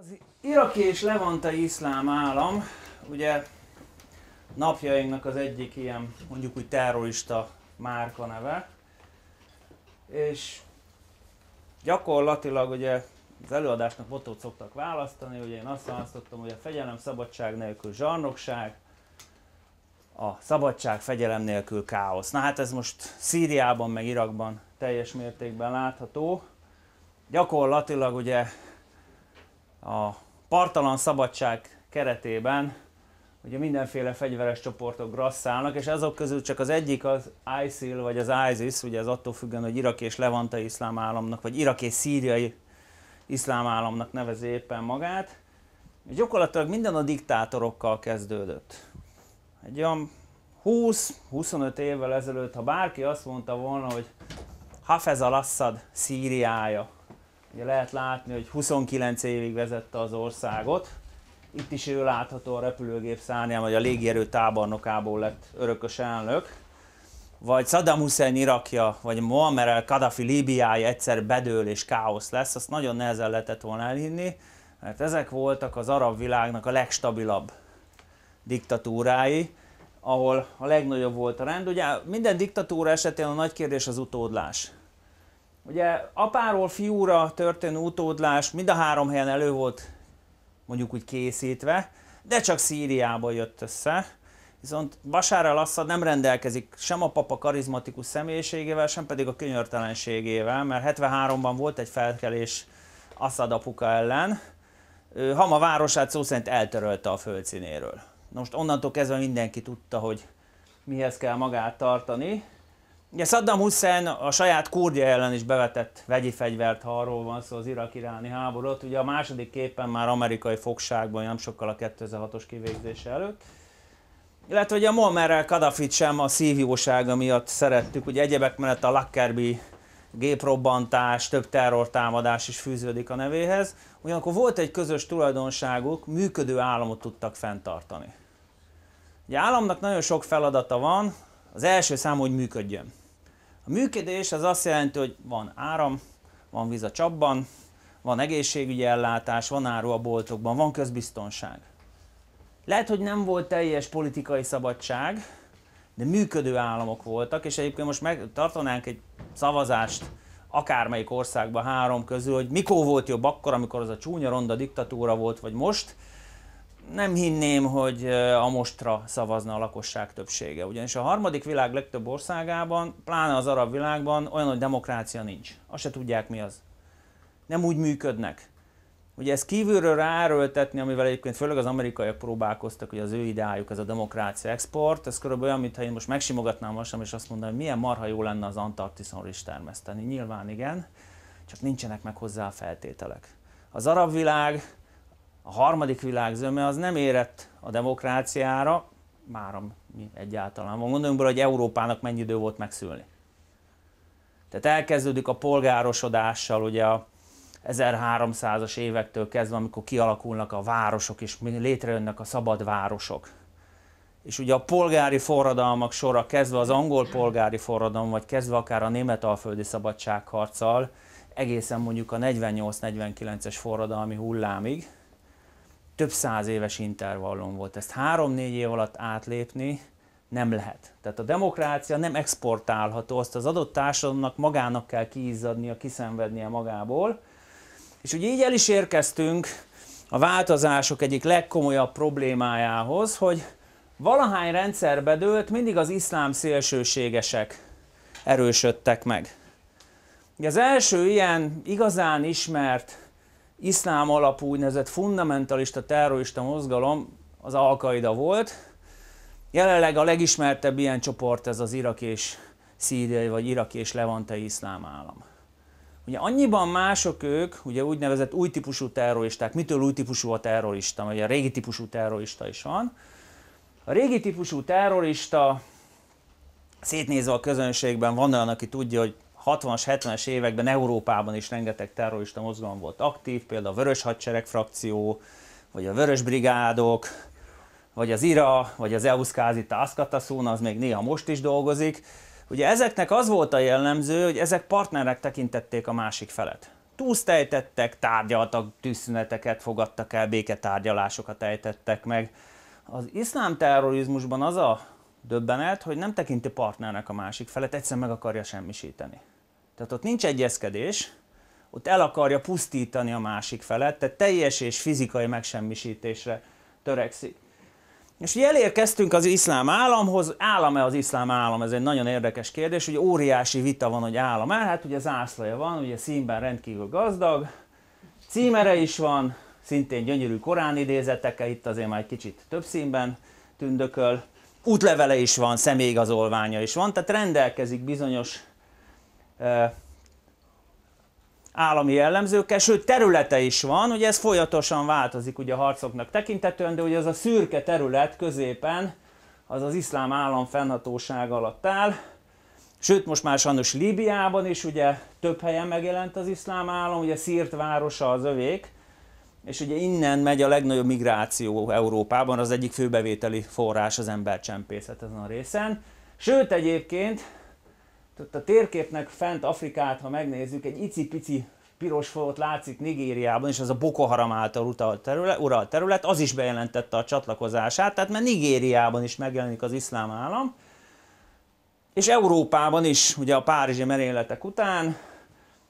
Az iraki és levantai iszlám állam ugye napjainknak az egyik ilyen mondjuk úgy terrorista márka neve, és gyakorlatilag ugye az előadásnak botot szoktak választani, ugye én azt választottam, hogy a fegyelem szabadság nélkül zsarnokság, a szabadság fegyelem nélkül káosz. Na hát ez most Szíriában meg Irakban teljes mértékben látható. Gyakorlatilag ugye a partalan szabadság keretében ugye mindenféle fegyveres csoportok grasszálnak, és azok közül csak az egyik az ISIL vagy az ISIS, ugye ez attól függően, hogy Irak és levantai iszlám államnak, vagy Irak és szíriai iszlám államnak nevezi éppen magát. És gyakorlatilag minden a diktátorokkal kezdődött. Egy olyan 20-25 évvel ezelőtt, ha bárki azt mondta volna, hogy Hafez al-Assad Szíriája, Ugye lehet látni, hogy 29 évig vezette az országot. Itt is ő látható a repülőgép szárnyán, vagy a légierő tábornokából lett örökös elnök. Vagy Saddam Hussein Irakja, vagy Muammar el kadhafi Líbiája egyszer bedől és káosz lesz, azt nagyon nehezen lehetett volna elhinni, mert ezek voltak az arab világnak a legstabilabb diktatúrái, ahol a legnagyobb volt a rend. Ugye minden diktatúra esetén a nagy kérdés az utódlás. Ugye apáról fiúra történő utódlás mind a három helyen elő volt mondjuk úgy készítve, de csak Szíriából jött össze. Viszont Bashar al nem rendelkezik sem a papa karizmatikus személyiségével, sem pedig a könyörtelenségével, mert 73-ban volt egy felkelés Assad apuka ellen. Ő Hama városát szó szerint eltörölte a földszínéről. most onnantól kezdve mindenki tudta, hogy mihez kell magát tartani, Ugye Saddam Hussein a saját kurdja ellen is bevetett vegyi fegyvert, ha arról van szó az irak-iráni háborút. Ugye a második képen már amerikai fogságban, nem sokkal a 2006-os kivégzése előtt. Illetve ugye a Muammerrel Kadafit sem a szívjósága miatt szerettük, ugye egyebek mellett a Lakerbi géprobbantás, több terrortámadás is fűződik a nevéhez. Ugyanakkor volt egy közös tulajdonságuk, működő államot tudtak fenntartani. Ugye államnak nagyon sok feladata van, az első szám, hogy működjön. A működés az azt jelenti, hogy van áram, van víz a csapban, van egészségügyi ellátás, van áru a boltokban, van közbiztonság. Lehet, hogy nem volt teljes politikai szabadság, de működő államok voltak, és egyébként most megtartanánk egy szavazást akármelyik országban három közül, hogy mikor volt jobb akkor, amikor az a csúnya ronda diktatúra volt, vagy most, nem hinném, hogy a mostra szavazna a lakosság többsége. Ugyanis a harmadik világ legtöbb országában, pláne az arab világban olyan, hogy demokrácia nincs. Azt se tudják mi az. Nem úgy működnek. Ugye ezt kívülről ráerőltetni, amivel egyébként főleg az amerikaiak próbálkoztak, hogy az ő ideájuk ez a demokrácia export, ez körülbelül olyan, mintha én most megsimogatnám sem és azt mondanám, hogy milyen marha jó lenne az Antarktiszon is termeszteni. Nyilván igen, csak nincsenek meg hozzá a feltételek. Az arab világ a harmadik világ zöme az nem érett a demokráciára, már mi egyáltalán van. Gondoljunk bele, hogy Európának mennyi idő volt megszülni. Tehát elkezdődik a polgárosodással, ugye a 1300-as évektől kezdve, amikor kialakulnak a városok, és létrejönnek a szabad városok. És ugye a polgári forradalmak sora kezdve az angol polgári forradalom, vagy kezdve akár a németalföldi szabadságharccal, egészen mondjuk a 48-49-es forradalmi hullámig, több száz éves intervallum volt. Ezt három-négy év alatt átlépni nem lehet. Tehát a demokrácia nem exportálható, azt az adott társadalomnak magának kell kiizzadnia, kiszenvednie magából. És ugye így el is érkeztünk a változások egyik legkomolyabb problémájához, hogy valahány rendszerbe dőlt, mindig az iszlám szélsőségesek erősödtek meg. Az első ilyen igazán ismert iszlám alapú úgynevezett fundamentalista terrorista mozgalom az al volt. Jelenleg a legismertebb ilyen csoport ez az irak és szíriai vagy iraki és levantai iszlám állam. Ugye annyiban mások ők, ugye úgynevezett új típusú terroristák, mitől új típusú a terrorista, vagy a régi típusú terrorista is van. A régi típusú terrorista, szétnézve a közönségben, van olyan, aki tudja, hogy 60-as, 70-es években Európában is rengeteg terrorista mozgalom volt aktív, például a Vörös Hadsereg frakció, vagy a Vörös Brigádok, vagy az IRA, vagy az Euskázi Tászkataszón, az még néha most is dolgozik. Ugye ezeknek az volt a jellemző, hogy ezek partnerek tekintették a másik felet. Túsztejtettek, tárgyaltak, tűzszüneteket fogadtak el, béketárgyalásokat ejtettek meg. Az iszlám terrorizmusban az a döbbenet, hogy nem tekinti partnernek a másik felet, egyszer meg akarja semmisíteni. Tehát ott nincs egyezkedés, ott el akarja pusztítani a másik felet, tehát teljes és fizikai megsemmisítésre törekszik. És ugye elérkeztünk az iszlám államhoz, állam-e az iszlám állam, ez egy nagyon érdekes kérdés, hogy óriási vita van, hogy állam-e, hát ugye zászlaja van, ugye színben rendkívül gazdag, címere is van, szintén gyönyörű korán idézeteke, itt azért már egy kicsit több színben tündököl, útlevele is van, személyigazolványa is van, tehát rendelkezik bizonyos állami jellemzőkkel, sőt területe is van, ugye ez folyamatosan változik ugye a harcoknak tekintetően, de ugye az a szürke terület középen az az iszlám állam fennhatóság alatt áll, sőt most már sajnos Líbiában is ugye több helyen megjelent az iszlám állam, ugye Szírt városa az övék, és ugye innen megy a legnagyobb migráció Európában, az egyik főbevételi forrás az embercsempészet ezen a részen. Sőt egyébként tehát a térképnek fent Afrikát, ha megnézzük, egy icipici piros folt látszik Nigériában, és az a Boko Haram által utalt terület, uralt terület, az is bejelentette a csatlakozását, tehát mert Nigériában is megjelenik az iszlám állam, és Európában is, ugye a párizsi merényletek után,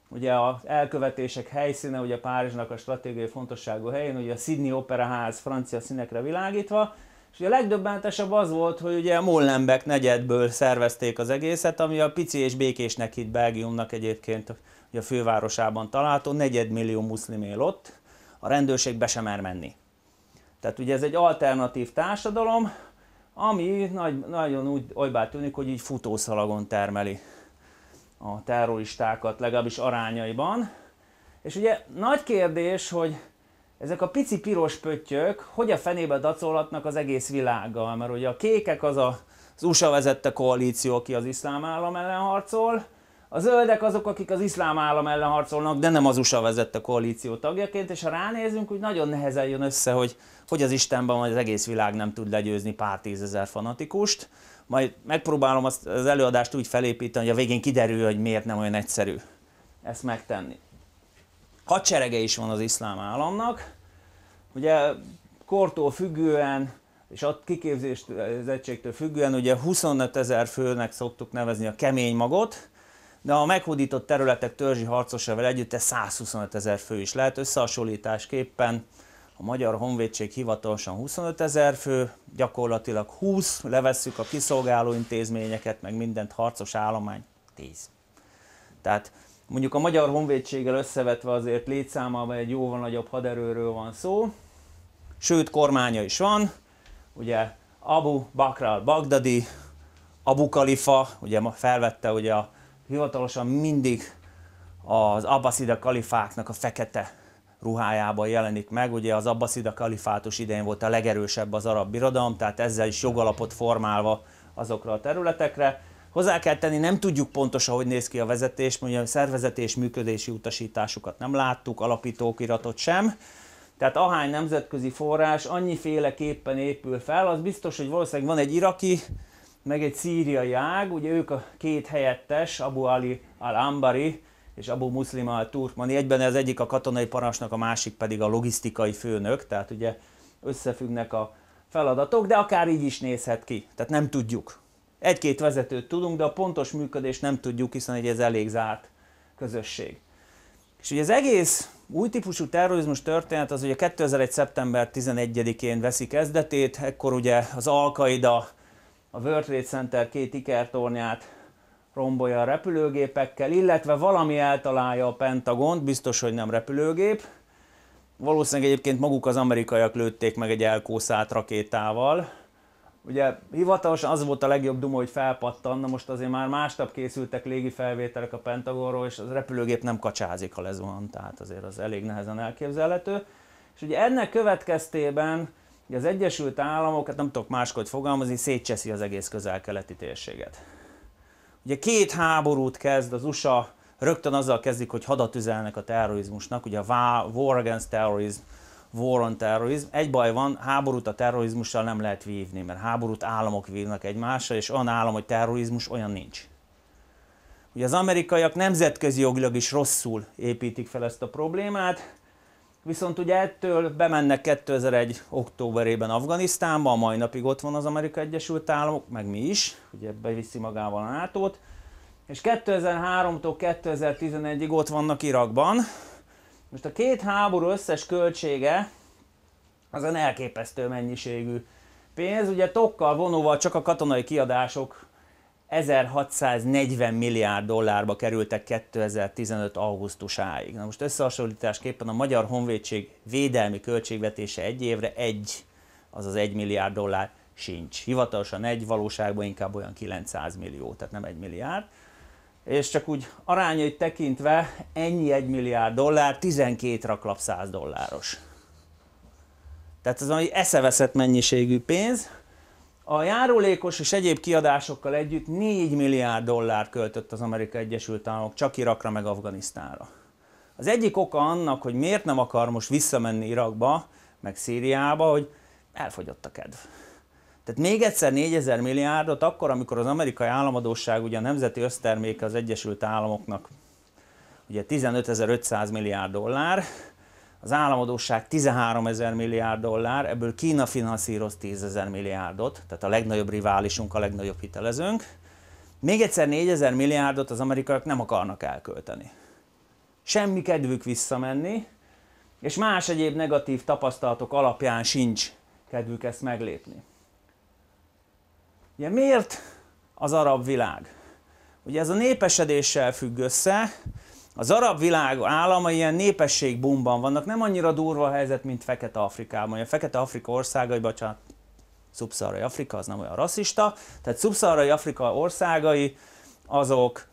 ugye az elkövetések helyszíne, ugye a Párizsnak a stratégiai fontosságú helyén, ugye a Sydney Operaház francia színekre világítva, és a legdöbbentesebb az volt, hogy ugye a Mullenbeck negyedből szervezték az egészet, ami a pici és békésnek itt Belgiumnak egyébként a fővárosában található, negyedmillió muszlim él ott, a rendőrség be sem mer menni. Tehát ugye ez egy alternatív társadalom, ami nagy, nagyon úgy olybá tűnik, hogy így futószalagon termeli a terroristákat, legalábbis arányaiban. És ugye nagy kérdés, hogy ezek a pici piros pöttyök hogy a fenébe dacolhatnak az egész világgal, mert ugye a kékek az a, az USA vezette koalíció, aki az iszlám állam ellen harcol, a zöldek azok, akik az iszlám állam ellen harcolnak, de nem az USA vezette koalíció tagjaként, és ha ránézünk, úgy nagyon nehezen jön össze, hogy, hogy az Istenben vagy az egész világ nem tud legyőzni pár tízezer fanatikust. Majd megpróbálom azt, az előadást úgy felépíteni, hogy a végén kiderül, hogy miért nem olyan egyszerű ezt megtenni hadserege is van az iszlám államnak. Ugye kortól függően és a kiképzésettségtől függően ugye 25 ezer főnek szoktuk nevezni a kemény magot, de a meghódított területek törzsi harcosával együtt ez 125 ezer fő is lehet. Összehasonlításképpen a Magyar Honvédség hivatalosan 25 ezer fő, gyakorlatilag 20, levesszük a kiszolgáló intézményeket, meg mindent harcos állomány 10. Tehát Mondjuk a magyar honvédséggel összevetve azért létszámában egy jóval nagyobb haderőről van szó, sőt kormánya is van, ugye Abu Bakr al-Baghdadi, Abu Khalifa, ugye felvette ugye a, hivatalosan mindig az abbaszida kalifáknak a fekete ruhájában jelenik meg. Ugye az abbaszida kalifátus idején volt a legerősebb az arab birodalom, tehát ezzel is jogalapot formálva azokra a területekre. Hozzá kell tenni, nem tudjuk pontosan, hogy néz ki a vezetés, mondjuk a szervezeti és működési utasításokat nem láttuk, alapítókiratot sem. Tehát ahány nemzetközi forrás annyiféleképpen épül fel, az biztos, hogy valószínűleg van egy iraki, meg egy szíriai ág, ugye ők a két helyettes, Abu Ali al-Ambari és Abu Muslim al-Turkmani, egyben az egyik a katonai parancsnok, a másik pedig a logisztikai főnök, tehát ugye összefüggnek a feladatok, de akár így is nézhet ki, tehát nem tudjuk. Egy-két vezetőt tudunk, de a pontos működést nem tudjuk, hiszen egy ez elég zárt közösség. És ugye az egész új típusú terrorizmus történet az ugye 2001. szeptember 11-én veszi kezdetét, ekkor ugye az al a World Trade Center két ikertornyát rombolja a repülőgépekkel, illetve valami eltalálja a Pentagont, biztos, hogy nem repülőgép. Valószínűleg egyébként maguk az amerikaiak lőtték meg egy elkószált rakétával, Ugye hivatalosan az volt a legjobb duma, hogy felpattan, na most azért már másnap készültek légi felvételek a Pentagonról, és az repülőgép nem kacsázik, ha lezuhan, tehát azért az elég nehezen elképzelhető. És ugye ennek következtében ugye az Egyesült Államok, hát nem tudok máskodt fogalmazni, szétcseszi az egész közel-keleti térséget. Ugye két háborút kezd az USA, rögtön azzal kezdik, hogy hadat üzelnek a terrorizmusnak, ugye a War Against Terrorism, war on terrorism. Egy baj van, háborút a terrorizmussal nem lehet vívni, mert háborút államok vívnak egymásra, és olyan állam, hogy terrorizmus, olyan nincs. Ugye az amerikaiak nemzetközi jogilag is rosszul építik fel ezt a problémát, viszont ugye ettől bemennek 2001. októberében Afganisztánba, a mai napig ott van az Amerikai Egyesült Államok, meg mi is, ugye beviszi magával a nato és 2003-tól 2011-ig ott vannak Irakban, most a két háború összes költsége az a elképesztő mennyiségű pénz. Ugye tokkal vonóval csak a katonai kiadások 1640 milliárd dollárba kerültek 2015. augusztusáig. Na most összehasonlításképpen a Magyar Honvédség védelmi költségvetése egy évre egy, azaz egy milliárd dollár sincs. Hivatalosan egy, valóságban inkább olyan 900 millió, tehát nem egy milliárd és csak úgy arányait tekintve ennyi 1 milliárd dollár, 12 raklap 100 dolláros. Tehát ez egy eszeveszett mennyiségű pénz. A járólékos és egyéb kiadásokkal együtt 4 milliárd dollár költött az Amerikai Egyesült Államok csak Irakra meg Afganisztánra. Az egyik oka annak, hogy miért nem akar most visszamenni Irakba, meg Szíriába, hogy elfogyott a kedv. Tehát még egyszer 4000 milliárdot akkor, amikor az amerikai államadóság, ugye a nemzeti összterméke az Egyesült Államoknak ugye 15.500 milliárd dollár, az államadóság 13 ezer milliárd dollár, ebből Kína finanszíroz 10 ezer milliárdot, tehát a legnagyobb riválisunk, a legnagyobb hitelezőnk. Még egyszer 4 ezer milliárdot az amerikaiak nem akarnak elkölteni. Semmi kedvük visszamenni, és más egyéb negatív tapasztalatok alapján sincs kedvük ezt meglépni. Ugye miért az arab világ? Ugye ez a népesedéssel függ össze, az arab világ államai ilyen népességbumban vannak, nem annyira durva a helyzet, mint Fekete-Afrikában. A Fekete-Afrika országai, bocsánat, szubszarai Afrika az nem olyan rasszista, tehát szubszarai Afrika országai azok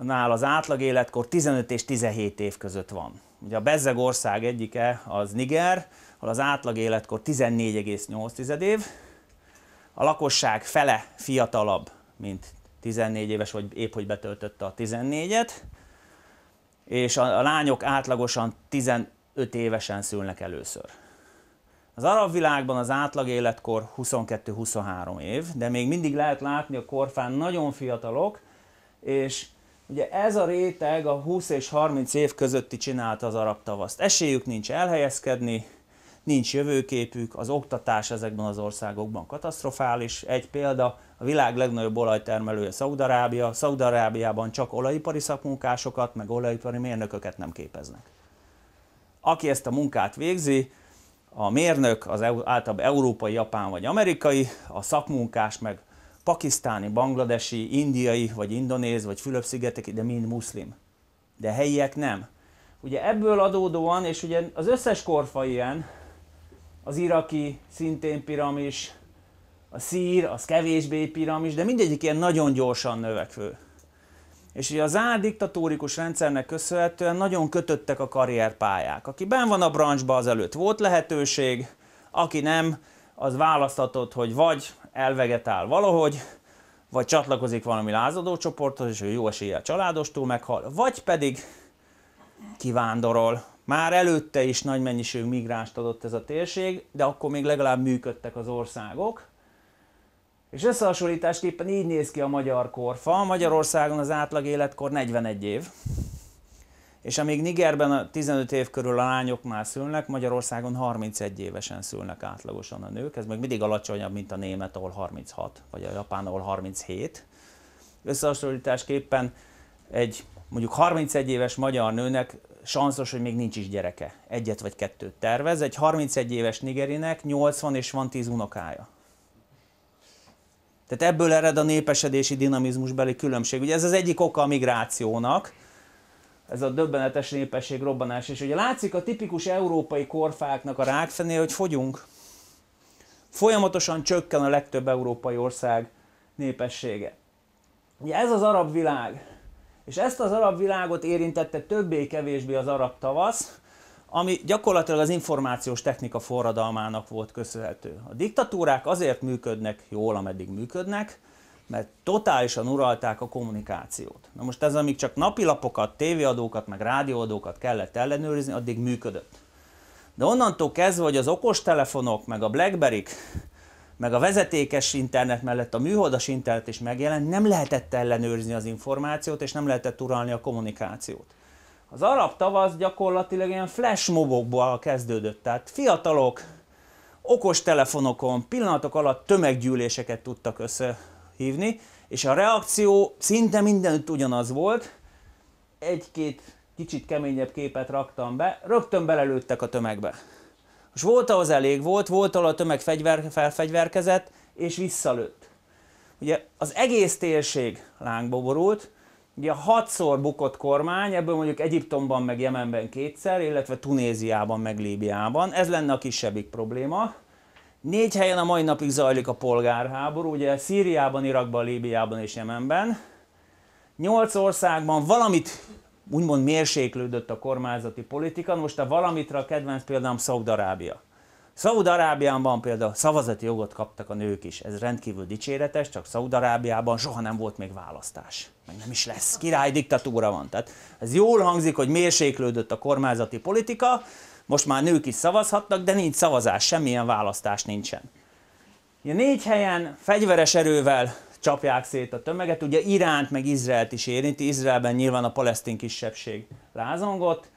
nál az átlag életkor 15 és 17 év között van. Ugye a bezzeg ország egyike az Niger, ahol az átlag életkor 14,8 év, a lakosság fele fiatalabb, mint 14 éves, vagy épp hogy betöltötte a 14-et, és a, a lányok átlagosan 15 évesen szülnek először. Az arab világban az átlag életkor 22-23 év, de még mindig lehet látni a korfán nagyon fiatalok, és ugye ez a réteg a 20 és 30 év közötti csinálta az arab tavaszt. Esélyük nincs elhelyezkedni, nincs jövőképük, az oktatás ezekben az országokban katasztrofális. Egy példa, a világ legnagyobb olajtermelője Szaudarábia. Szaudarábiában csak olajipari szakmunkásokat, meg olajipari mérnököket nem képeznek. Aki ezt a munkát végzi, a mérnök az általában európai, japán vagy amerikai, a szakmunkás meg pakisztáni, bangladesi, indiai, vagy indonéz, vagy fülöpszigeteki, de mind muszlim. De helyiek nem. Ugye ebből adódóan, és ugye az összes korfa ilyen, az iraki szintén piramis, a szír, az kevésbé piramis, de mindegyik ilyen nagyon gyorsan növekvő. És ugye az áldiktatórikus rendszernek köszönhetően nagyon kötöttek a karrierpályák. Aki ben van a branchba, az előtt volt lehetőség, aki nem, az választhatott, hogy vagy elvegetál valahogy, vagy csatlakozik valami lázadó csoporthoz, és ő jó esélye a családostól meghal, vagy pedig kivándorol már előtte is nagy mennyiségű migránst adott ez a térség, de akkor még legalább működtek az országok. És összehasonlításképpen így néz ki a magyar korfa. Magyarországon az átlag életkor 41 év. És amíg Nigerben a 15 év körül a lányok már szülnek, Magyarországon 31 évesen szülnek átlagosan a nők. Ez még mindig alacsonyabb, mint a német, ahol 36, vagy a japán, ahol 37. Összehasonlításképpen egy mondjuk 31 éves magyar nőnek sanszos, hogy még nincs is gyereke. Egyet vagy kettőt tervez. Egy 31 éves nigerinek 80 és van 10 unokája. Tehát ebből ered a népesedési dinamizmusbeli különbség. Ugye ez az egyik oka a migrációnak, ez a döbbenetes népesség robbanás. És ugye látszik a tipikus európai korfáknak a rákfenél, hogy fogyunk. Folyamatosan csökken a legtöbb európai ország népessége. Ugye ez az arab világ, és ezt az arab világot érintette többé-kevésbé az arab tavasz, ami gyakorlatilag az információs technika forradalmának volt köszönhető. A diktatúrák azért működnek jól, ameddig működnek, mert totálisan uralták a kommunikációt. Na most ez, amíg csak napilapokat, tévéadókat, meg rádióadókat kellett ellenőrizni, addig működött. De onnantól kezdve, hogy az okostelefonok, meg a Blackberry-k meg a vezetékes internet mellett a műholdas internet is megjelent, nem lehetett ellenőrizni az információt, és nem lehetett uralni a kommunikációt. Az arab tavasz gyakorlatilag ilyen flash mobokból kezdődött, tehát fiatalok okos telefonokon pillanatok alatt tömeggyűléseket tudtak összehívni, és a reakció szinte mindenütt ugyanaz volt. Egy-két kicsit keményebb képet raktam be, rögtön belelőttek a tömegbe. Most volt ahhoz elég volt, volt ahol a tömeg fegyver, felfegyverkezett, és visszalőtt. Ugye az egész térség lángba borult, ugye a hatszor bukott kormány, ebből mondjuk Egyiptomban meg Jemenben kétszer, illetve Tunéziában meg Líbiában, ez lenne a kisebbik probléma. Négy helyen a mai napig zajlik a polgárháború, ugye Szíriában, Irakban, Líbiában és Jemenben. Nyolc országban valamit úgymond mérséklődött a kormányzati politika. Most a valamitra a kedvenc példám Szaudarábia. Szaudarábiában például szavazati jogot kaptak a nők is. Ez rendkívül dicséretes, csak Szaudarábiában soha nem volt még választás. Meg nem is lesz. Király diktatúra van. Tehát ez jól hangzik, hogy mérséklődött a kormányzati politika, most már nők is szavazhatnak, de nincs szavazás, semmilyen választás nincsen. Ilyen négy helyen fegyveres erővel csapják szét a tömeget. Ugye Iránt meg Izraelt is érinti, Izraelben nyilván a palesztin kisebbség lázongott.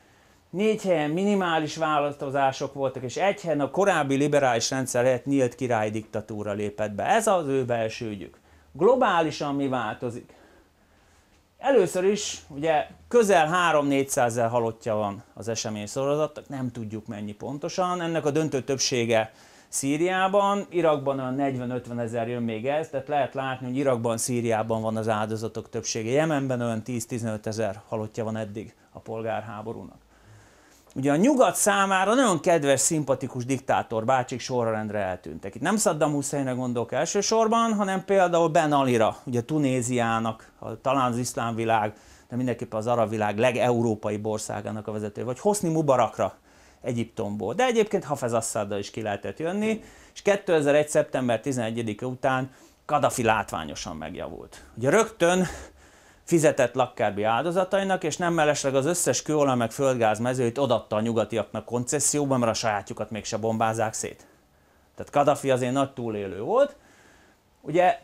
Négy helyen minimális változások voltak, és egy helyen a korábbi liberális rendszer helyett nyílt király diktatúra lépett be. Ez az ő belső ügyük. Globálisan mi változik? Először is, ugye közel 3-400 halottja van az esemény sorozatnak, nem tudjuk mennyi pontosan, ennek a döntő többsége Szíriában, Irakban olyan 40-50 ezer jön még ez, tehát lehet látni, hogy Irakban, Szíriában van az áldozatok többsége. Jemenben olyan 10-15 ezer halottja van eddig a polgárháborúnak. Ugye a nyugat számára nagyon kedves, szimpatikus diktátor bácsik sorrendre eltűntek. Itt nem Saddam Husseinre gondolok elsősorban, hanem például Ben Alira, ugye Tunéziának, talán az iszlám világ, de mindenképpen az arab világ legeurópai országának a vezető, vagy Hosni Mubarakra, Egyiptomból. De egyébként Hafez Assaddal is ki lehetett jönni, és 2001. szeptember 11 után Kadafi látványosan megjavult. Ugye rögtön fizetett lakkárbi áldozatainak, és nem mellesleg az összes kőolaj meg földgáz mezőit odatta a nyugatiaknak koncesszióban, mert a sajátjukat mégse bombázák szét. Tehát Kadafi azért nagy túlélő volt. Ugye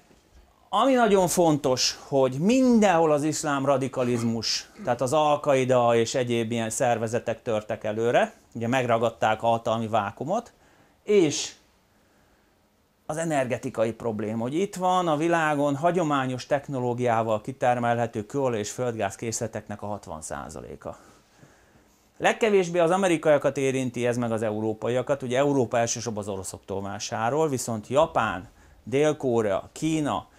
ami nagyon fontos, hogy mindenhol az iszlám radikalizmus, tehát az alkaida és egyéb ilyen szervezetek törtek előre, ugye megragadták a hatalmi vákumot, és az energetikai probléma, hogy itt van a világon hagyományos technológiával kitermelhető kőolaj és földgáz készleteknek a 60%-a. Legkevésbé az amerikaiakat érinti ez meg az európaiakat, ugye Európa elsősorban az oroszoktól vásárol, viszont Japán, Dél-Korea, Kína,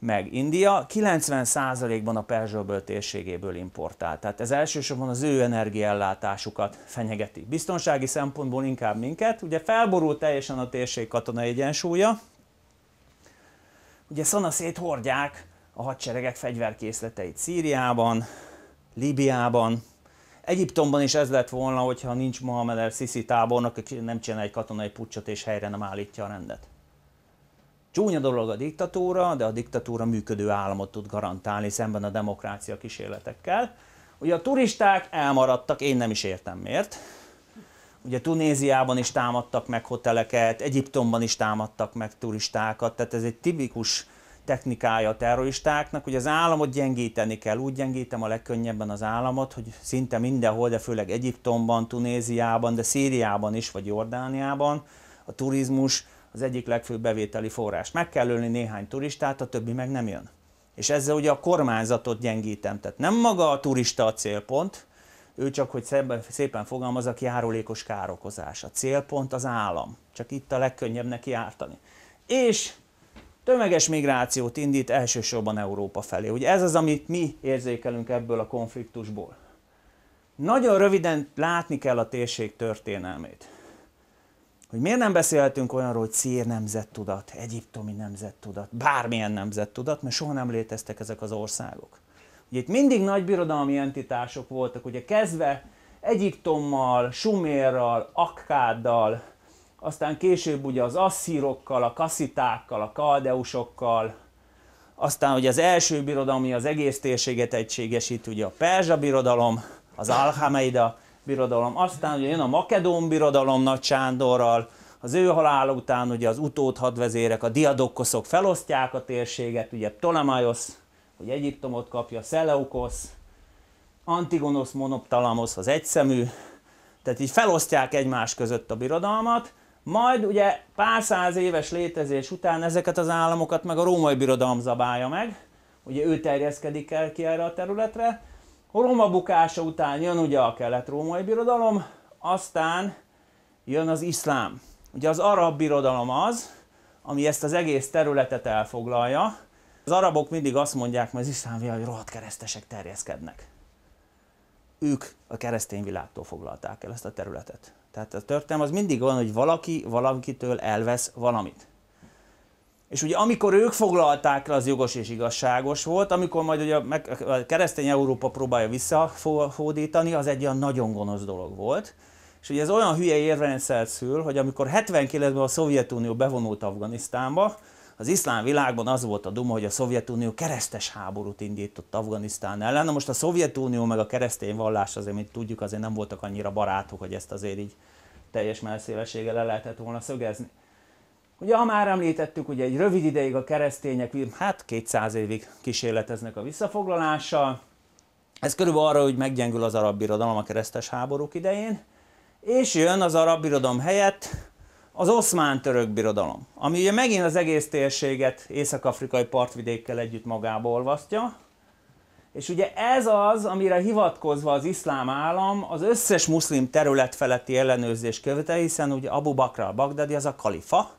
meg India 90%-ban a Perzsöböl térségéből importál. Tehát ez elsősorban az ő energiellátásukat fenyegeti. Biztonsági szempontból inkább minket. Ugye felborult teljesen a térség katonai egyensúlya. Ugye szanaszét hordják a hadseregek fegyverkészleteit Szíriában, Líbiában, Egyiptomban is ez lett volna, hogyha nincs Mohamed el-Sisi tábornok, aki nem csinál egy katonai pucsot és helyre nem állítja a rendet. Csúnya dolog a diktatúra, de a diktatúra működő államot tud garantálni szemben a demokrácia kísérletekkel. Ugye a turisták elmaradtak, én nem is értem miért. Ugye Tunéziában is támadtak meg hoteleket, Egyiptomban is támadtak meg turistákat, tehát ez egy tipikus technikája a terroristáknak, hogy az államot gyengíteni kell. Úgy gyengítem a legkönnyebben az államot, hogy szinte mindenhol, de főleg Egyiptomban, Tunéziában, de Szíriában is, vagy Jordániában a turizmus az egyik legfőbb bevételi forrás. Meg kell ölni néhány turistát, a többi meg nem jön. És ezzel ugye a kormányzatot gyengítem. Tehát nem maga a turista a célpont, ő csak, hogy szépen, fogalmaz, aki járulékos károkozás. A célpont az állam. Csak itt a legkönnyebb neki ártani. És tömeges migrációt indít elsősorban Európa felé. Ugye ez az, amit mi érzékelünk ebből a konfliktusból. Nagyon röviden látni kell a térség történelmét hogy miért nem beszélhetünk olyanról, hogy szír nemzettudat, egyiptomi nemzettudat, bármilyen nemzettudat, mert soha nem léteztek ezek az országok. Ugye itt mindig nagy birodalmi entitások voltak, ugye kezdve Egyiptommal, Sumérral, Akkáddal, aztán később ugye az asszírokkal, a kaszitákkal, a kaldeusokkal, aztán ugye az első birodalom, az egész térséget egységesít, ugye a Perzsa birodalom, az Alhameida, birodalom, aztán ugye jön a Makedón birodalom Nagy Sándorral, az ő halála után ugye az hadvezérek a diadokkoszok felosztják a térséget, ugye Ptolemaios, hogy Egyiptomot kapja, Szeleukosz, Antigonosz, Monoptalamosz az egyszemű, tehát így felosztják egymás között a birodalmat, majd ugye pár száz éves létezés után ezeket az államokat meg a római birodalom zabálja meg, ugye ő terjeszkedik el ki erre a területre, a bukása után jön ugye a kelet-római birodalom, aztán jön az iszlám. Ugye az arab birodalom az, ami ezt az egész területet elfoglalja. Az arabok mindig azt mondják, hogy az iszlámia, hogy rohadt keresztesek terjeszkednek. Ők a keresztény világtól foglalták el ezt a területet. Tehát a történelem az mindig van, hogy valaki valakitől elvesz valamit. És ugye amikor ők foglalták le, az jogos és igazságos volt, amikor majd ugye a keresztény Európa próbálja visszafódítani, az egy olyan nagyon gonosz dolog volt. És ugye ez olyan hülye érvrendszer szül, hogy amikor 79-ben a Szovjetunió bevonult Afganisztánba, az iszlám világban az volt a duma, hogy a Szovjetunió keresztes háborút indított Afganisztán ellen. Na most a Szovjetunió meg a keresztény vallás azért, mint tudjuk, azért nem voltak annyira barátok, hogy ezt azért így teljes melszélességgel le lehetett volna szögezni. Ugye, ha már említettük, ugye egy rövid ideig a keresztények, hát 200 évig kísérleteznek a visszafoglalással. Ez körülbelül arra, hogy meggyengül az arab birodalom a keresztes háborúk idején, és jön az arab birodalom helyett az oszmán török birodalom, ami ugye megint az egész térséget észak-afrikai partvidékkel együtt magába olvasztja, és ugye ez az, amire hivatkozva az iszlám állam az összes muszlim terület feletti ellenőrzés követel, hiszen ugye Abu Bakr al-Baghdadi az a kalifa,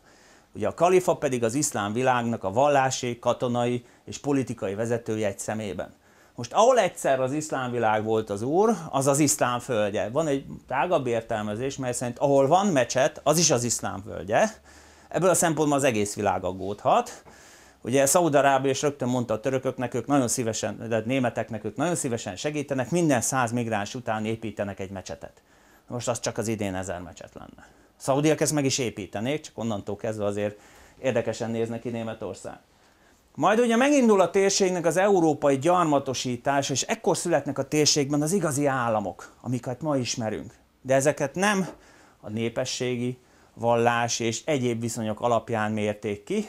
Ugye a kalifa pedig az iszlám világnak a vallási, katonai és politikai vezetője egy szemében. Most ahol egyszer az iszlám világ volt az úr, az az iszlám földje. Van egy tágabb értelmezés, mely szerint ahol van mecset, az is az iszlám földje. Ebből a szempontból az egész világ aggódhat. Ugye Szaudarábia és rögtön mondta a törököknek, ők nagyon szívesen, de németeknek ők nagyon szívesen segítenek, minden száz migráns után építenek egy mecsetet. Most az csak az idén ezer mecset lenne. Szaudiak ezt meg is építenék, csak onnantól kezdve azért érdekesen néznek ki Németország. Majd ugye megindul a térségnek az európai gyarmatosítás és ekkor születnek a térségben az igazi államok, amiket ma ismerünk. De ezeket nem a népességi, vallás és egyéb viszonyok alapján mérték ki,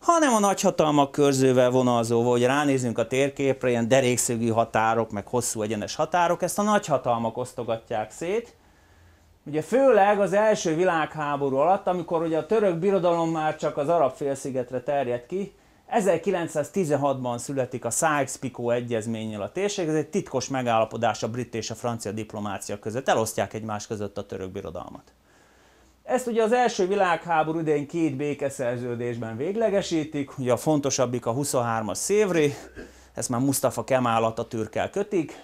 hanem a nagyhatalmak körzővel vonalzóval, hogy ránézünk a térképre, ilyen derékszögű határok, meg hosszú egyenes határok, ezt a nagyhatalmak osztogatják szét, Ugye főleg az első világháború alatt, amikor ugye a török birodalom már csak az arab félszigetre terjed ki, 1916-ban születik a Sykes-Picot egyezménnyel a térség, ez egy titkos megállapodás a brit és a francia diplomácia között, elosztják egymás között a török birodalmat. Ezt ugye az első világháború idején két békeszerződésben véglegesítik, ugye a fontosabbik a 23-as Szévri, ezt már Mustafa a türkkel kötik,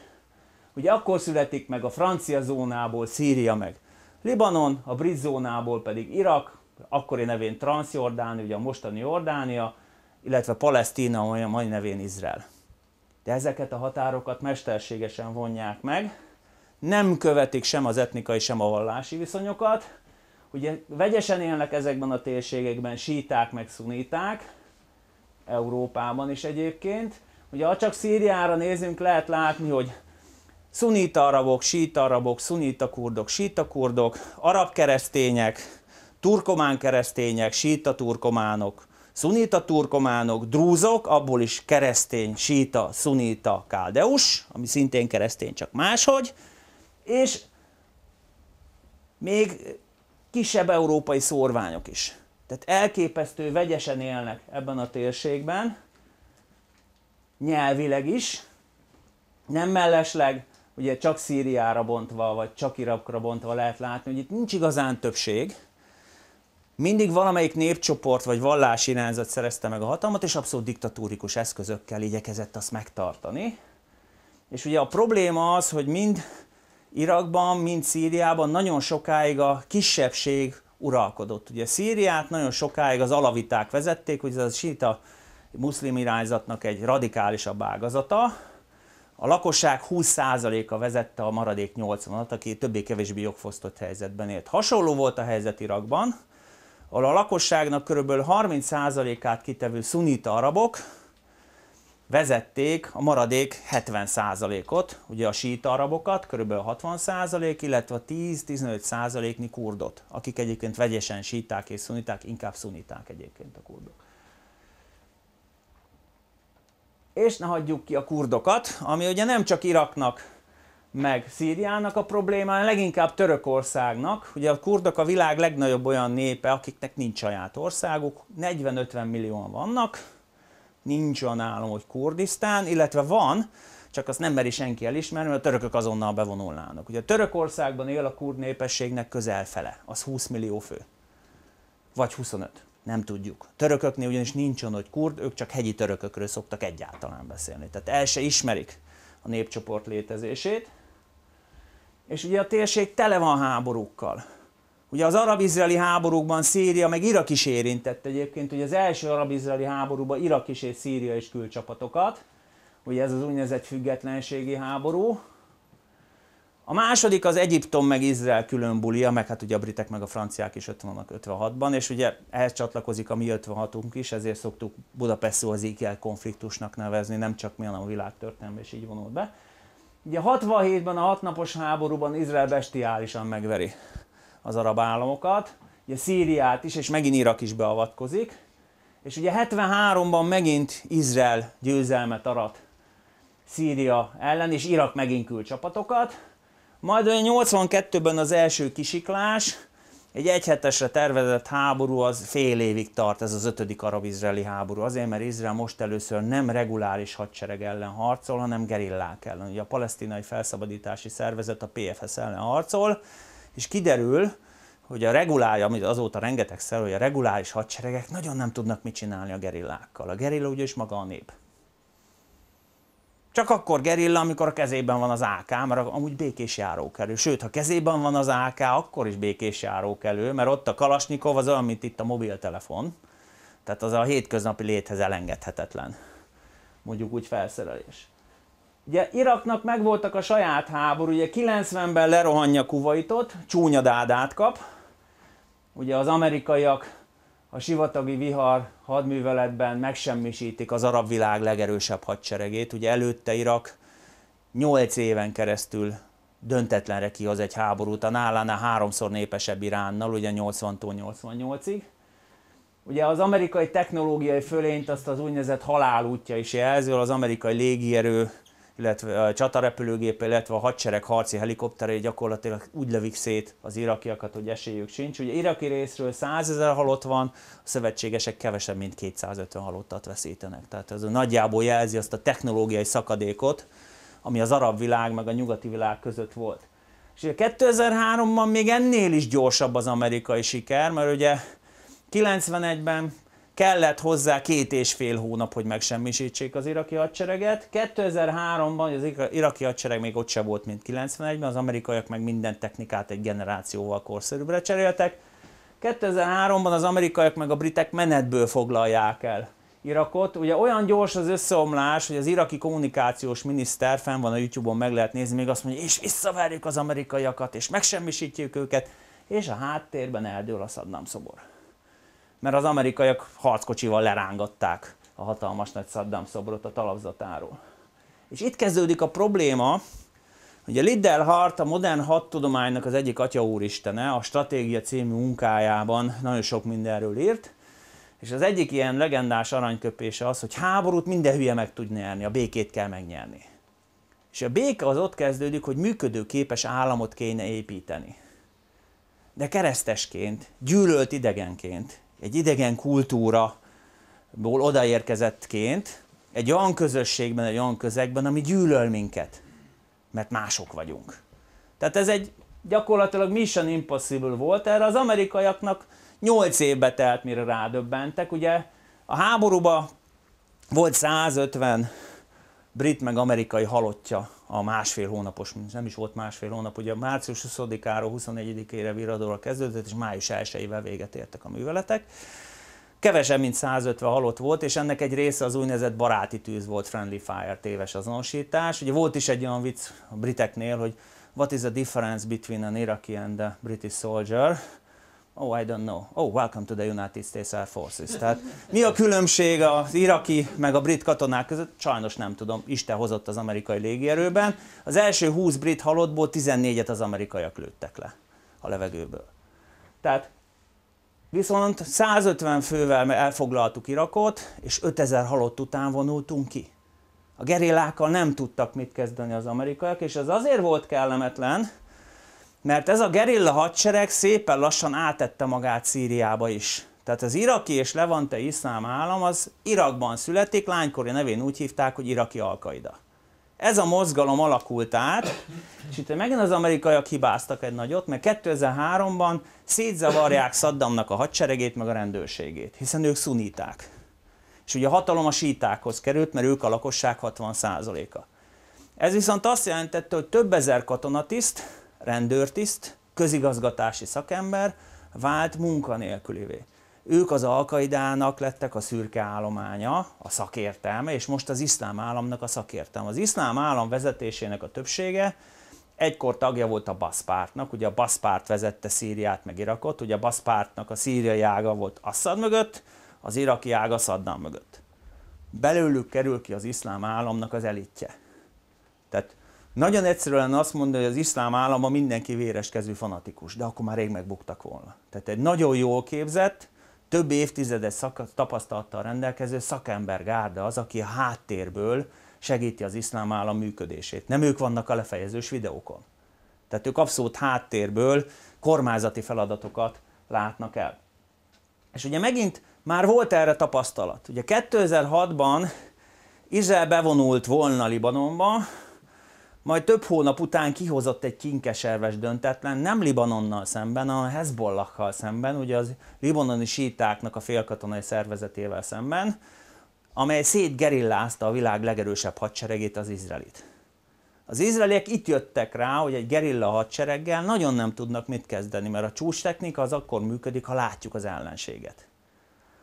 ugye akkor születik meg a francia zónából Szíria meg Libanon, a brit zónából pedig Irak, akkori nevén Transjordánia, ugye a mostani Jordánia, illetve Palesztina, a mai nevén Izrael. De ezeket a határokat mesterségesen vonják meg, nem követik sem az etnikai, sem a vallási viszonyokat. Ugye vegyesen élnek ezekben a térségekben síták meg szuníták, Európában is egyébként. Ugye ha csak Szíriára nézünk, lehet látni, hogy szunita arabok, síta arabok, szunita kurdok, síta kurdok, arab keresztények, turkomán keresztények, síta turkománok, szunita turkománok, drúzok, abból is keresztény, síta, szunita, káldeus, ami szintén keresztény, csak máshogy, és még kisebb európai szorványok is. Tehát elképesztő vegyesen élnek ebben a térségben, nyelvileg is, nem mellesleg ugye csak Szíriára bontva, vagy csak Irakra bontva lehet látni, hogy itt nincs igazán többség. Mindig valamelyik népcsoport vagy vallási irányzat szerezte meg a hatalmat, és abszolút diktatúrikus eszközökkel igyekezett azt megtartani. És ugye a probléma az, hogy mind Irakban, mind Szíriában nagyon sokáig a kisebbség uralkodott. Ugye Szíriát nagyon sokáig az alaviták vezették, hogy ez a síta muszlim irányzatnak egy radikálisabb ágazata, a lakosság 20%-a vezette a maradék 80-at, aki többé-kevésbé jogfosztott helyzetben élt. Hasonló volt a helyzet Irakban, ahol a lakosságnak kb. 30%-át kitevő szunita arabok vezették a maradék 70%-ot, ugye a síta arabokat, kb. 60%, illetve a 10-15%-nyi kurdot, akik egyébként vegyesen síták és szuniták, inkább szuniták egyébként a kurdok. És ne hagyjuk ki a kurdokat, ami ugye nem csak Iraknak meg Szíriának a problémája, leginkább Törökországnak. Ugye a kurdok a világ legnagyobb olyan népe, akiknek nincs saját országuk, 40-50 millióan vannak, nincs olyan állam, hogy Kurdisztán, illetve van, csak azt nem meri senki elismerni, mert a törökök azonnal bevonulnának. Ugye a Törökországban él a kurd népességnek közel fele, az 20 millió fő, vagy 25. Nem tudjuk. Törököknél ugyanis nincs olyan, hogy kurd, ők csak hegyi törökökről szoktak egyáltalán beszélni. Tehát el se ismerik a népcsoport létezését. És ugye a térség tele van háborúkkal. Ugye az arab-izraeli háborúkban Szíria meg Irak is érintett egyébként, ugye az első arab-izraeli háborúban Irak is és Szíria is küld ugye ez az úgynevezett függetlenségi háború, a második az Egyiptom meg Izrael külön bulia, meg hát ugye a britek meg a franciák is ott vannak 56-ban, és ugye ehhez csatlakozik a mi 56-unk is, ezért szoktuk Budapest IKEA konfliktusnak nevezni, nem csak mi, hanem a világtörténelem is így vonult be. Ugye 67-ben a hatnapos háborúban Izrael bestiálisan megveri az arab államokat, ugye Szíriát is, és megint Irak is beavatkozik, és ugye 73-ban megint Izrael győzelmet arat Szíria ellen, és Irak megint küld csapatokat, majd olyan 82-ben az első kisiklás, egy egyhetesre tervezett háború az fél évig tart, ez az ötödik arab-izraeli háború. Azért, mert Izrael most először nem reguláris hadsereg ellen harcol, hanem gerillák ellen. Ugye a palesztinai felszabadítási szervezet a PFS ellen harcol, és kiderül, hogy a regulája, amit azóta rengeteg szer, hogy a reguláris hadseregek nagyon nem tudnak mit csinálni a gerillákkal. A gerilla ugye is maga a nép. Csak akkor gerilla, amikor a kezében van az AK, mert amúgy békés járókelő. Sőt, ha kezében van az AK, akkor is békés járókelő, mert ott a Kalasnyikov az olyan, mint itt a mobiltelefon. Tehát az a hétköznapi léthez elengedhetetlen, mondjuk úgy felszerelés. Ugye Iraknak megvoltak a saját háború, ugye 90-ben lerohanja Kuwaitot, csúnya dádát kap, ugye az amerikaiak a sivatagi vihar hadműveletben megsemmisítik az arab világ legerősebb hadseregét. Ugye előtte Irak 8 éven keresztül döntetlenre kihoz egy háborút, a nálánál háromszor népesebb Iránnal, ugye 80-tól 88-ig. Ugye az amerikai technológiai fölényt azt az úgynevezett halálútja is jelző, az amerikai légierő illetve a csatarepülőgépe, illetve a hadsereg harci helikopterei gyakorlatilag úgy levik szét az irakiakat, hogy esélyük sincs. Ugye iraki részről 100 ezer halott van, a szövetségesek kevesebb, mint 250 halottat veszítenek. Tehát ez nagyjából jelzi azt a technológiai szakadékot, ami az arab világ meg a nyugati világ között volt. És 2003-ban még ennél is gyorsabb az amerikai siker, mert ugye 91-ben kellett hozzá két és fél hónap, hogy megsemmisítsék az iraki hadsereget. 2003-ban az iraki hadsereg még ott sem volt, mint 91-ben, az amerikaiak meg minden technikát egy generációval korszerűbbre cseréltek. 2003-ban az amerikaiak meg a britek menetből foglalják el Irakot. Ugye olyan gyors az összeomlás, hogy az iraki kommunikációs miniszter, fenn van a YouTube-on, meg lehet nézni, még azt mondja, és visszaverjük az amerikaiakat, és megsemmisítjük őket, és a háttérben eldől a Saddam szobor mert az amerikaiak harckocsival lerángatták a hatalmas nagy Saddam szobrot a talapzatáról. És itt kezdődik a probléma, hogy a Liddell Hart, a modern tudománynak az egyik atya úristene, a Stratégia című munkájában nagyon sok mindenről írt, és az egyik ilyen legendás aranyköpése az, hogy háborút minden hülye meg tud nyerni, a békét kell megnyerni. És a béke az ott kezdődik, hogy működőképes államot kéne építeni. De keresztesként, gyűlölt idegenként, egy idegen kultúra ból odaérkezettként, egy olyan közösségben, egy olyan közegben, ami gyűlöl minket, mert mások vagyunk. Tehát ez egy gyakorlatilag Mission Impossible volt, erre az amerikaiaknak 8 évbe telt, mire rádöbbentek. Ugye a háborúban volt 150 brit meg amerikai halottja a másfél hónapos, nem is volt másfél hónap, ugye március 20-áról 24-ére viradóra kezdődött, és május 1-ével véget értek a műveletek. Kevesebb, mint 150 halott volt, és ennek egy része az úgynevezett baráti tűz volt, friendly fire téves azonosítás. Ugye volt is egy olyan vicc a briteknél, hogy what is the difference between an Iraqi and a British soldier? Oh, I don't know. Oh, welcome to the United States Air Forces. Tehát mi a különbség az iraki meg a brit katonák között? Sajnos nem tudom. Isten hozott az amerikai légierőben. Az első 20 brit halottból 14-et az amerikaiak lőttek le a levegőből. Tehát viszont 150 fővel elfoglaltuk Irakot, és 5000 halott után vonultunk ki. A gerillákkal nem tudtak mit kezdeni az amerikaiak, és ez azért volt kellemetlen, mert ez a gerilla hadsereg szépen lassan átette magát Szíriába is. Tehát az iraki és levante iszlám állam az Irakban születik, lánykori nevén úgy hívták, hogy iraki alkaida. Ez a mozgalom alakult át, és itt megint az amerikaiak hibáztak egy nagyot, mert 2003-ban szétzavarják Saddamnak a hadseregét, meg a rendőrségét, hiszen ők szuníták. És ugye a hatalom a sítákhoz került, mert ők a lakosság 60%-a. Ez viszont azt jelentette, hogy több ezer katonatiszt rendőrtiszt, közigazgatási szakember vált munkanélkülivé. Ők az alkaidának lettek a szürke állománya, a szakértelme, és most az iszlám államnak a szakértelme. Az iszlám állam vezetésének a többsége egykor tagja volt a Baszpártnak, ugye a Baszpárt vezette Szíriát meg Irakot, ugye a Baszpártnak a szíriai ága volt Assad mögött, az iraki ága Saddam mögött. Belőlük kerül ki az iszlám államnak az elitje. Nagyon egyszerűen azt mondani, hogy az iszlám állama mindenki véres kezű fanatikus, de akkor már rég megbuktak volna. Tehát egy nagyon jól képzett, több évtizedes szak, tapasztalattal rendelkező szakember gárda az, aki a háttérből segíti az iszlám állam működését. Nem ők vannak a lefejezős videókon. Tehát ők abszolút háttérből kormányzati feladatokat látnak el. És ugye megint már volt erre tapasztalat. Ugye 2006-ban Izrael bevonult volna Libanonba, majd több hónap után kihozott egy kinkeserves döntetlen, nem Libanonnal szemben, hanem Hezbollahkal szemben, ugye az libanoni sítáknak a félkatonai szervezetével szemben, amely szétgerillázta a világ legerősebb hadseregét, az izraelit. Az izraeliek itt jöttek rá, hogy egy gerilla hadsereggel nagyon nem tudnak mit kezdeni, mert a csúcstechnika az akkor működik, ha látjuk az ellenséget.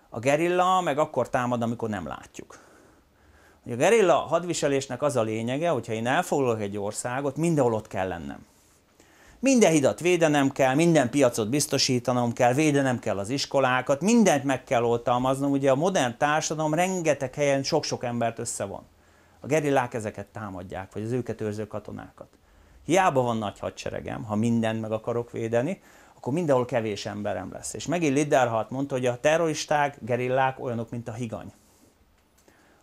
A gerilla meg akkor támad, amikor nem látjuk. A gerilla hadviselésnek az a lényege, hogyha én elfoglalok egy országot, mindenhol ott kell lennem. Minden hidat védenem kell, minden piacot biztosítanom kell, védenem kell az iskolákat, mindent meg kell oltalmaznom. Ugye a modern társadalom rengeteg helyen sok-sok embert összevon. A gerillák ezeket támadják, vagy az őket őrző katonákat. Hiába van nagy hadseregem, ha mindent meg akarok védeni, akkor mindenhol kevés emberem lesz. És megint Liderhat mondta, hogy a terroristák, gerillák olyanok, mint a higany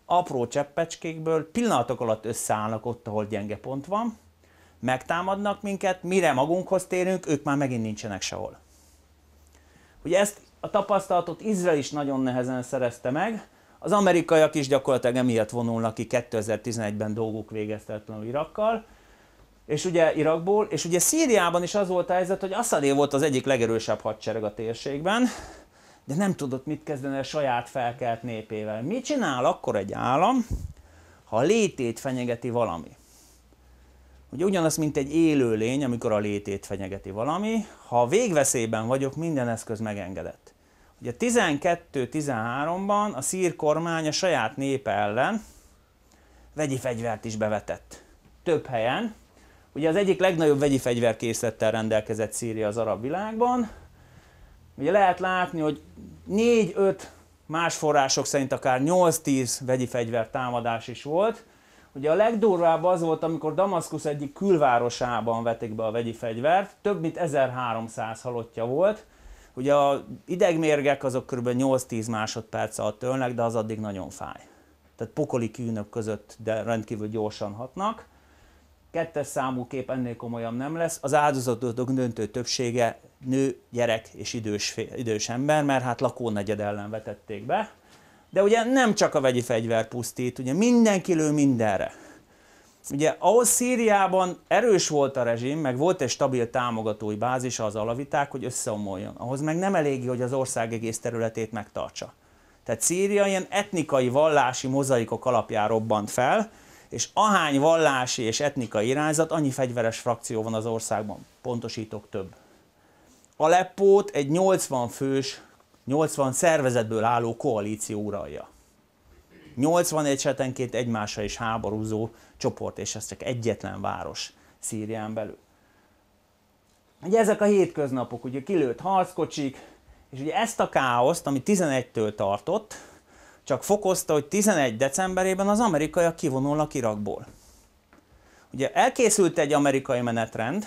apró cseppecskékből pillanatok alatt összeállnak ott, ahol gyenge pont van, megtámadnak minket, mire magunkhoz térünk, ők már megint nincsenek sehol. Ugye ezt a tapasztalatot Izrael is nagyon nehezen szerezte meg, az amerikaiak is gyakorlatilag emiatt vonulnak ki 2011-ben dolguk végeztetlenül Irakkal, és ugye Irakból, és ugye Szíriában is az volt a helyzet, hogy Assadé volt az egyik legerősebb hadsereg a térségben, de nem tudott mit kezdeni a saját felkelt népével. Mit csinál akkor egy állam, ha a létét fenyegeti valami? Ugye ugyanaz, mint egy élő lény, amikor a létét fenyegeti valami, ha végveszélyben vagyok, minden eszköz megengedett. Ugye 12-13-ban a szír kormány a saját népe ellen vegyi fegyvert is bevetett. Több helyen. Ugye az egyik legnagyobb vegyi fegyverkészlettel rendelkezett Szíria az arab világban, Ugye lehet látni, hogy 4-5 más források szerint akár 8-10 vegyi fegyver támadás is volt. Ugye a legdurvább az volt, amikor Damaszkusz egyik külvárosában vetik be a vegyi fegyvert, több mint 1300 halottja volt. Ugye a idegmérgek azok kb. 8-10 másodperc alatt ölnek, de az addig nagyon fáj. Tehát pokoli kűnök között de rendkívül gyorsan hatnak kettes számú kép ennél komolyabb nem lesz. Az áldozatok döntő többsége nő, gyerek és idős, idős ember, mert hát lakónegyed ellen vetették be. De ugye nem csak a vegyi fegyver pusztít, ugye mindenki lő mindenre. Ugye ahhoz Szíriában erős volt a rezsim, meg volt egy stabil támogatói bázisa az alaviták, hogy összeomoljon. Ahhoz meg nem elég, hogy az ország egész területét megtartsa. Tehát Szíria ilyen etnikai, vallási mozaikok alapján robbant fel, és ahány vallási és etnikai irányzat, annyi fegyveres frakció van az országban. Pontosítok több. Aleppót egy 80 fős, 80 szervezetből álló koalíció uralja. 81 esetenként egymásra is háborúzó csoport, és ez csak egyetlen város Szírián belül. Ugye ezek a hétköznapok, ugye kilőtt harckocsik, és ugye ezt a káoszt, ami 11-től tartott, csak fokozta, hogy 11 decemberében az amerikaiak kivonulnak Irakból. Ugye elkészült egy amerikai menetrend,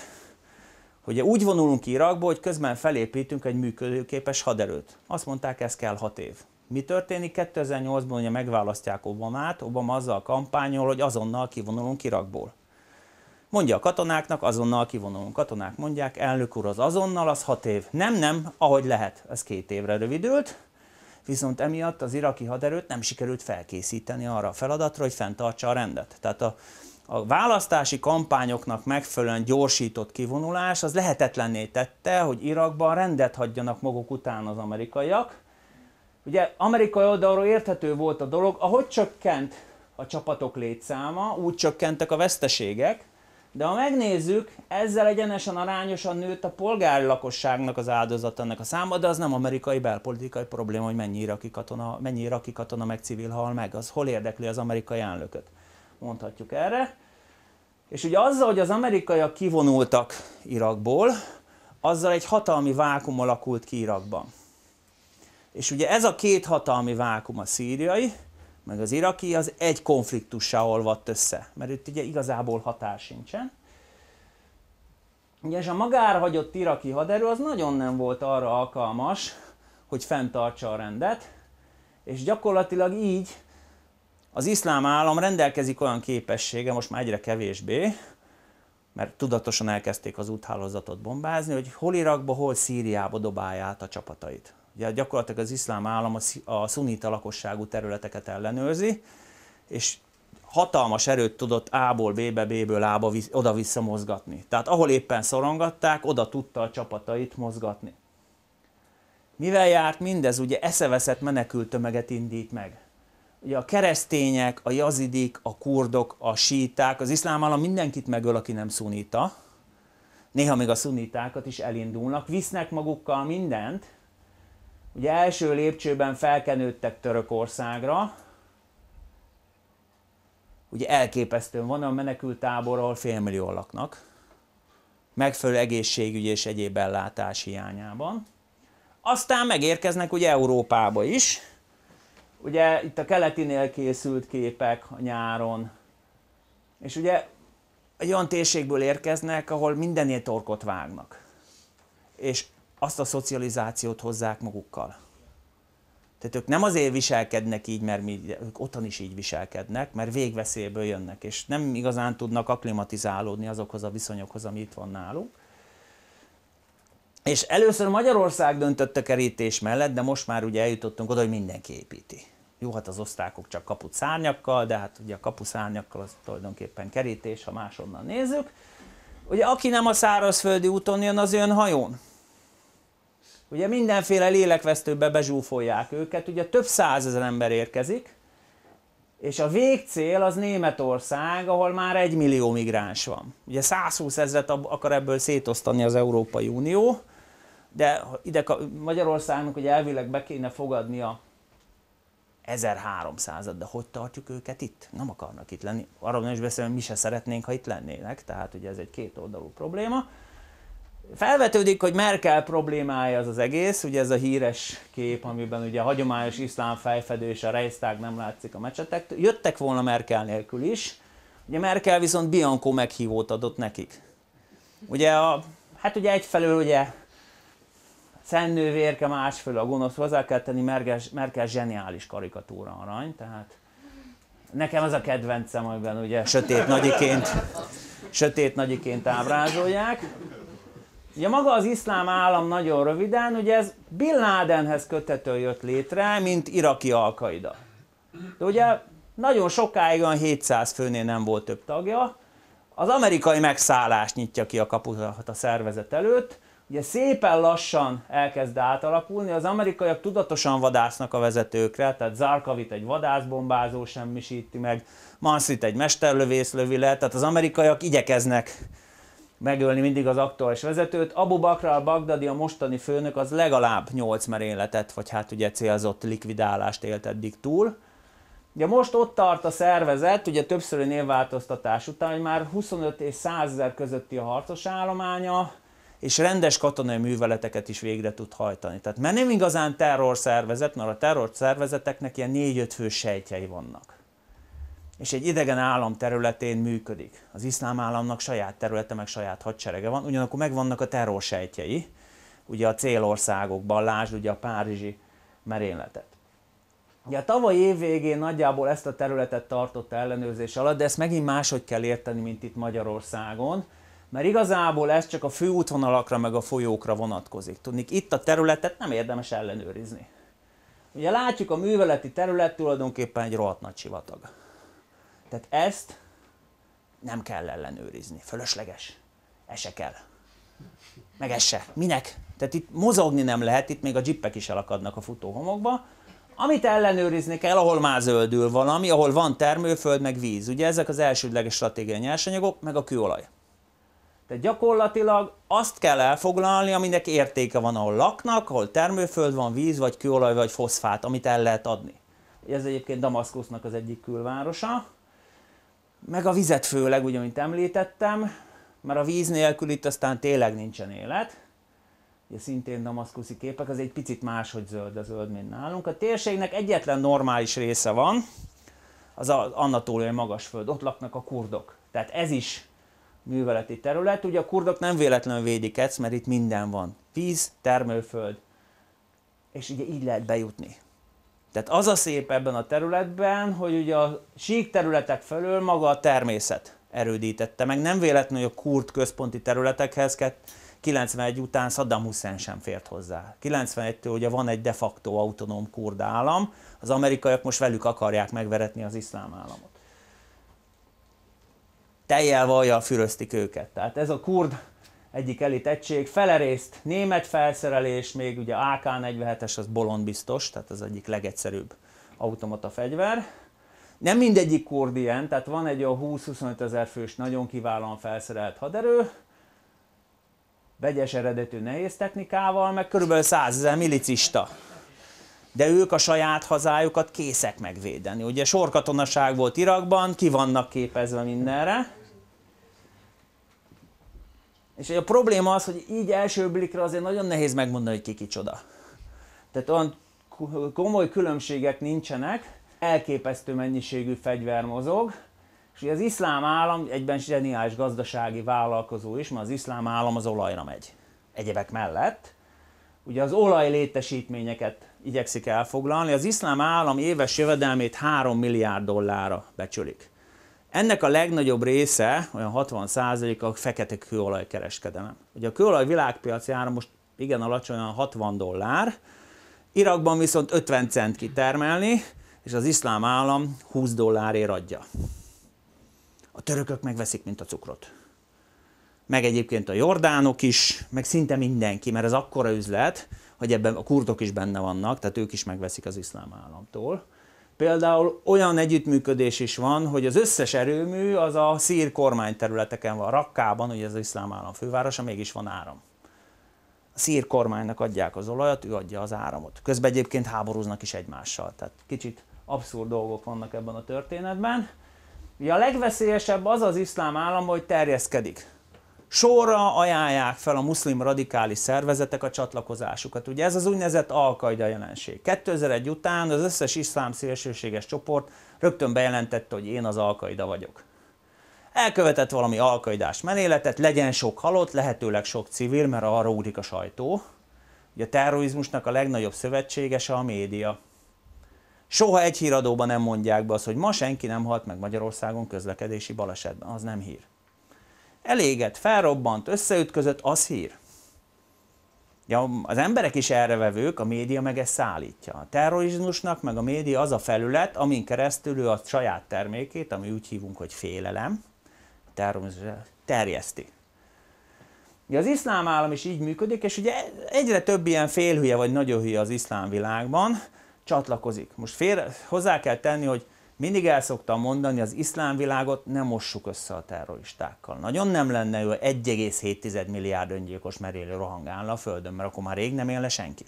hogy úgy vonulunk ki Irakból, hogy közben felépítünk egy működőképes haderőt. Azt mondták, ez kell 6 év. Mi történik? 2008-ban ugye megválasztják Obamát, Obama azzal kampányol, hogy azonnal kivonulunk Irakból. Mondja a katonáknak, azonnal kivonulunk. Katonák mondják, elnök úr, az azonnal, az hat év. Nem, nem, ahogy lehet. Ez két évre rövidült viszont emiatt az iraki haderőt nem sikerült felkészíteni arra a feladatra, hogy fenntartsa a rendet. Tehát a, a választási kampányoknak megfelelően gyorsított kivonulás az lehetetlenné tette, hogy Irakban rendet hagyjanak maguk után az amerikaiak. Ugye amerikai oldalról érthető volt a dolog, ahogy csökkent a csapatok létszáma, úgy csökkentek a veszteségek, de ha megnézzük, ezzel egyenesen arányosan nőtt a polgári lakosságnak az áldozatának a száma, de az nem amerikai belpolitikai probléma, hogy mennyi iraki katona, mennyi iraki katona meg civil hal meg, az hol érdekli az amerikai elnököt. Mondhatjuk erre. És ugye azzal, hogy az amerikaiak kivonultak Irakból, azzal egy hatalmi vákum alakult ki Irakban. És ugye ez a két hatalmi vákum a szíriai, meg az iraki, az egy konfliktussá olvadt össze, mert itt ugye igazából határ sincsen. Ugye, és a magára hagyott iraki haderő az nagyon nem volt arra alkalmas, hogy fenntartsa a rendet, és gyakorlatilag így az iszlám állam rendelkezik olyan képessége, most már egyre kevésbé, mert tudatosan elkezdték az úthálózatot bombázni, hogy hol Irakba, hol Szíriába dobálja át a csapatait. Ugye gyakorlatilag az iszlám állam a szunita lakosságú területeket ellenőrzi, és hatalmas erőt tudott A-ból B-be, B-ből A-ba oda-vissza mozgatni. Tehát ahol éppen szorongatták, oda tudta a csapatait mozgatni. Mivel járt mindez? Ugye eszeveszett menekültömeget indít meg. Ugye a keresztények, a jazidik, a kurdok, a síták, az iszlám állam mindenkit megöl, aki nem szunita. Néha még a szunitákat is elindulnak, visznek magukkal mindent, Ugye első lépcsőben felkenődtek Törökországra, ugye elképesztően van a menekült tábor, ahol félmillió laknak, megfelelő egészségügy és egyéb ellátás hiányában. Aztán megérkeznek ugye Európába is, ugye itt a keletinél készült képek a nyáron, és ugye egy olyan térségből érkeznek, ahol mindenért torkot vágnak. És azt a szocializációt hozzák magukkal. Tehát ők nem azért viselkednek így, mert mi, ők otthon is így viselkednek, mert végveszélyből jönnek, és nem igazán tudnak aklimatizálódni azokhoz a viszonyokhoz, ami itt van nálunk. És először Magyarország döntött a kerítés mellett, de most már ugye eljutottunk oda, hogy mindenki építi. Jó, hát az osztrákok csak kaput szárnyakkal, de hát ugye a kapu szárnyakkal az tulajdonképpen kerítés, ha máshonnan nézzük. Ugye aki nem a szárazföldi úton jön, az jön hajón. Ugye mindenféle lélekvesztőbe bezsúfolják őket, ugye több százezer ember érkezik, és a végcél az Németország, ahol már egy millió migráns van. Ugye 120 ezeret akar ebből szétosztani az Európai Unió, de ide Magyarországnak ugye elvileg be kéne fogadnia 1300-at, de hogy tartjuk őket itt? Nem akarnak itt lenni. Arról nem is beszélünk, mi se szeretnénk, ha itt lennének, tehát ugye ez egy kétoldalú probléma. Felvetődik, hogy Merkel problémája az az egész, ugye ez a híres kép, amiben ugye a hagyományos iszlám fejfedő és a Reichstag nem látszik a mecsetek, jöttek volna Merkel nélkül is, ugye Merkel viszont Bianco meghívót adott nekik. Ugye a, hát ugye egyfelől ugye szennővérke, másfelől a gonosz, hozzá kell tenni, Merkel, Merkel zseniális karikatúra arany, tehát nekem az a kedvencem, amiben ugye sötét nagyiként, sötét nagyiként ábrázolják. Ugye maga az iszlám állam nagyon röviden, ugye ez Bin Ladenhez kötető jött létre, mint iraki alkaida. De ugye nagyon sokáig a 700 főnél nem volt több tagja. Az amerikai megszállás nyitja ki a kaput a szervezet előtt, ugye szépen lassan elkezd átalakulni, az amerikaiak tudatosan vadásznak a vezetőkre, tehát Zarkavit egy vadászbombázó semmisíti meg, Mansit egy mesterlövész lövi le, tehát az amerikaiak igyekeznek megölni mindig az aktuális vezetőt. Abu Bakr al-Baghdadi, a mostani főnök, az legalább 8 merényletet, vagy hát ugye célzott likvidálást élt eddig túl. Ugye most ott tart a szervezet, ugye többszöri névváltoztatás után, hogy már 25 és 100 ezer közötti a harcos állománya, és rendes katonai műveleteket is végre tud hajtani. Tehát mert nem igazán szervezet, mert a terror szervezeteknek ilyen 4-5 fő sejtjei vannak és egy idegen állam területén működik. Az iszlám államnak saját területe, meg saját hadserege van, ugyanakkor megvannak a terrorsejtjei, ugye a célországokban, lásd ugye a párizsi merényletet. Ugye a tavaly év végén nagyjából ezt a területet tartotta ellenőrzés alatt, de ezt megint máshogy kell érteni, mint itt Magyarországon, mert igazából ez csak a főútvonalakra meg a folyókra vonatkozik. tudni? itt a területet nem érdemes ellenőrizni. Ugye látjuk, a műveleti terület tulajdonképpen egy rohadt nagy sivatag. Tehát ezt nem kell ellenőrizni, fölösleges, ese kell. Meg ez se. Minek? Tehát itt mozogni nem lehet, itt még a dzsippek is elakadnak a futóhomokba. Amit ellenőrizni kell, ahol már zöldül valami, ahol van termőföld, meg víz. Ugye ezek az elsődleges stratégiai nyersanyagok, meg a kőolaj. Tehát gyakorlatilag azt kell elfoglalni, aminek értéke van, ahol laknak, ahol termőföld van, víz, vagy kőolaj, vagy foszfát, amit el lehet adni. Ez egyébként Damaszkusznak az egyik külvárosa meg a vizet főleg, ugye, amit említettem, mert a víz nélkül itt aztán tényleg nincsen élet. Ugye szintén damaszkuszi képek, az egy picit máshogy zöld a zöld, mint nálunk. A térségnek egyetlen normális része van, az az anatóliai magasföld, ott laknak a kurdok. Tehát ez is műveleti terület. Ugye a kurdok nem véletlenül védik ezt, mert itt minden van. Víz, termőföld, és ugye így lehet bejutni. Tehát az a szép ebben a területben, hogy ugye a sík területek felől maga a természet erődítette meg. Nem véletlenül, hogy a kurt központi területekhez 91 után Saddam Hussein sem fért hozzá. 91-től ugye van egy de facto autonóm kurd állam, az amerikaiak most velük akarják megveretni az iszlám államot. Tejjel vajjal füröztik őket. Tehát ez a kurd egyik elit egység, felerészt német felszerelés, még ugye AK-47-es, az bolond biztos, tehát az egyik legegyszerűbb automata fegyver. Nem mindegyik kurd ilyen, tehát van egy a 20-25 ezer fős, nagyon kiválóan felszerelt haderő, vegyes eredetű nehéz technikával, meg körülbelül 100 ezer milicista. De ők a saját hazájukat készek megvédeni. Ugye sorkatonaság volt Irakban, ki vannak képezve mindenre. És a probléma az, hogy így első blikre azért nagyon nehéz megmondani, hogy ki kicsoda. Tehát olyan komoly különbségek nincsenek, elképesztő mennyiségű fegyver mozog, és az iszlám állam egyben zseniális gazdasági vállalkozó is, mert az iszlám állam az olajra megy. Egyebek mellett. Ugye az olaj létesítményeket igyekszik elfoglalni. Az iszlám állam éves jövedelmét 3 milliárd dollárra becsülik. Ennek a legnagyobb része, olyan 60% a fekete kőolaj kereskedelem. Ugye a kőolaj világpiaci ára most igen alacsony, 60 dollár, Irakban viszont 50 cent kitermelni, és az iszlám állam 20 dollárért adja. A törökök megveszik, mint a cukrot. Meg egyébként a jordánok is, meg szinte mindenki, mert ez akkora üzlet, hogy ebben a kurdok is benne vannak, tehát ők is megveszik az iszlám államtól. Például olyan együttműködés is van, hogy az összes erőmű az a szír kormányterületeken van, Rakkában, ugye ez az iszlám állam fővárosa, mégis van áram. A szír kormánynak adják az olajat, ő adja az áramot. Közben egyébként háborúznak is egymással, tehát kicsit abszurd dolgok vannak ebben a történetben. Ugye a legveszélyesebb az az iszlám állam, hogy terjeszkedik sorra ajánlják fel a muszlim radikális szervezetek a csatlakozásukat. Ugye ez az úgynevezett alkaida jelenség. 2001 után az összes iszlám szélsőséges csoport rögtön bejelentette, hogy én az alkaida vagyok. Elkövetett valami alkaidás menéletet, legyen sok halott, lehetőleg sok civil, mert arra úrik a sajtó. Ugye a terrorizmusnak a legnagyobb szövetségese a média. Soha egy híradóban nem mondják be azt, hogy ma senki nem halt meg Magyarországon közlekedési balesetben. Az nem hír elégett, felrobbant, összeütközött, az hír. Ja, az emberek is erre vevők, a média meg ezt szállítja. A terrorizmusnak meg a média az a felület, amin keresztül ő a saját termékét, ami úgy hívunk, hogy félelem, terjeszti. Ja, az iszlám állam is így működik, és ugye egyre több ilyen félhülye vagy nagyon hülye az iszlám világban csatlakozik. Most fél, hozzá kell tenni, hogy mindig el szoktam mondani, az iszlám világot nem mossuk össze a terroristákkal. Nagyon nem lenne ő 1,7 milliárd öngyilkos merélő rohangálna a földön, mert akkor már rég nem élne senki.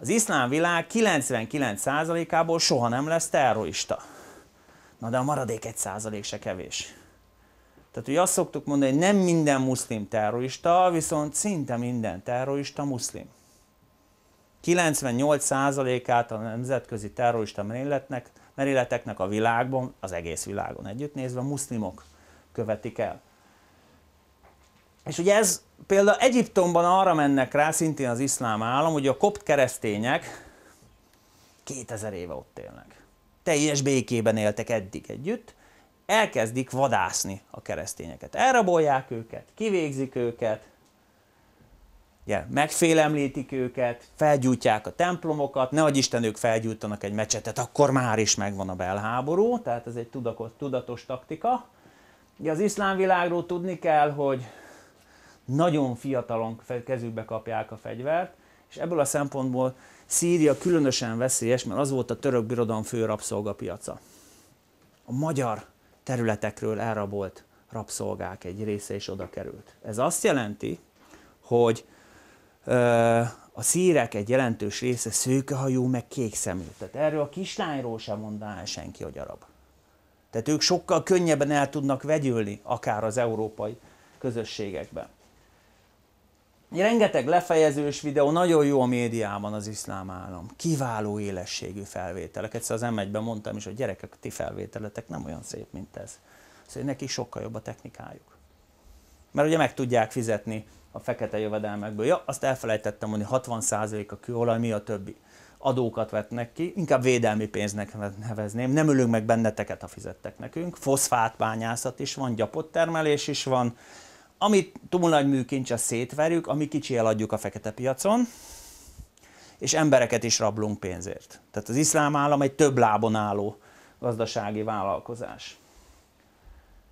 Az iszlám világ 99%-ából soha nem lesz terrorista. Na de a maradék 1% se kevés. Tehát ugye azt szoktuk mondani, hogy nem minden muszlim terrorista, viszont szinte minden terrorista muszlim. 98%-át a nemzetközi terrorista menéletnek meréleteknek a világban, az egész világon együtt nézve, muszlimok követik el. És ugye ez például Egyiptomban arra mennek rá, szintén az iszlám állam, hogy a kopt keresztények 2000 éve ott élnek. Teljes békében éltek eddig együtt, elkezdik vadászni a keresztényeket. Elrabolják őket, kivégzik őket, Ugye, megfélemlítik őket, felgyújtják a templomokat, Ne Isten ők felgyújtanak egy mecsetet, akkor már is megvan a belháború, tehát ez egy tudakos, tudatos taktika. Ugye az iszlám világról tudni kell, hogy nagyon fiatalon kezükbe kapják a fegyvert, és ebből a szempontból Szíria különösen veszélyes, mert az volt a török birodalom fő rabszolgapiaca. A magyar területekről elrabolt rabszolgák egy része is oda került. Ez azt jelenti, hogy a szírek egy jelentős része szőkehajú, meg szemű. Tehát erről a kislányról sem mondaná senki, hogy arab. Tehát ők sokkal könnyebben el tudnak vegyülni, akár az európai közösségekben. Rengeteg lefejezős videó, nagyon jó a médiában az iszlám állam. Kiváló élességű felvételek. Egyszer az m mondtam is, hogy gyerekek, ti felvételetek nem olyan szép, mint ez. Szóval neki sokkal jobb a technikájuk. Mert ugye meg tudják fizetni a fekete jövedelmekből. Ja, azt elfelejtettem mondani, 60% a kőolaj, mi a többi? Adókat vetnek ki, inkább védelmi pénznek nevezném, nem ülünk meg benneteket, ha fizettek nekünk. Foszfátbányászat is van, termelés is van, amit túl nagy műkincs, azt szétverjük, ami kicsi eladjuk a fekete piacon, és embereket is rablunk pénzért. Tehát az iszlám állam egy több lábon álló gazdasági vállalkozás.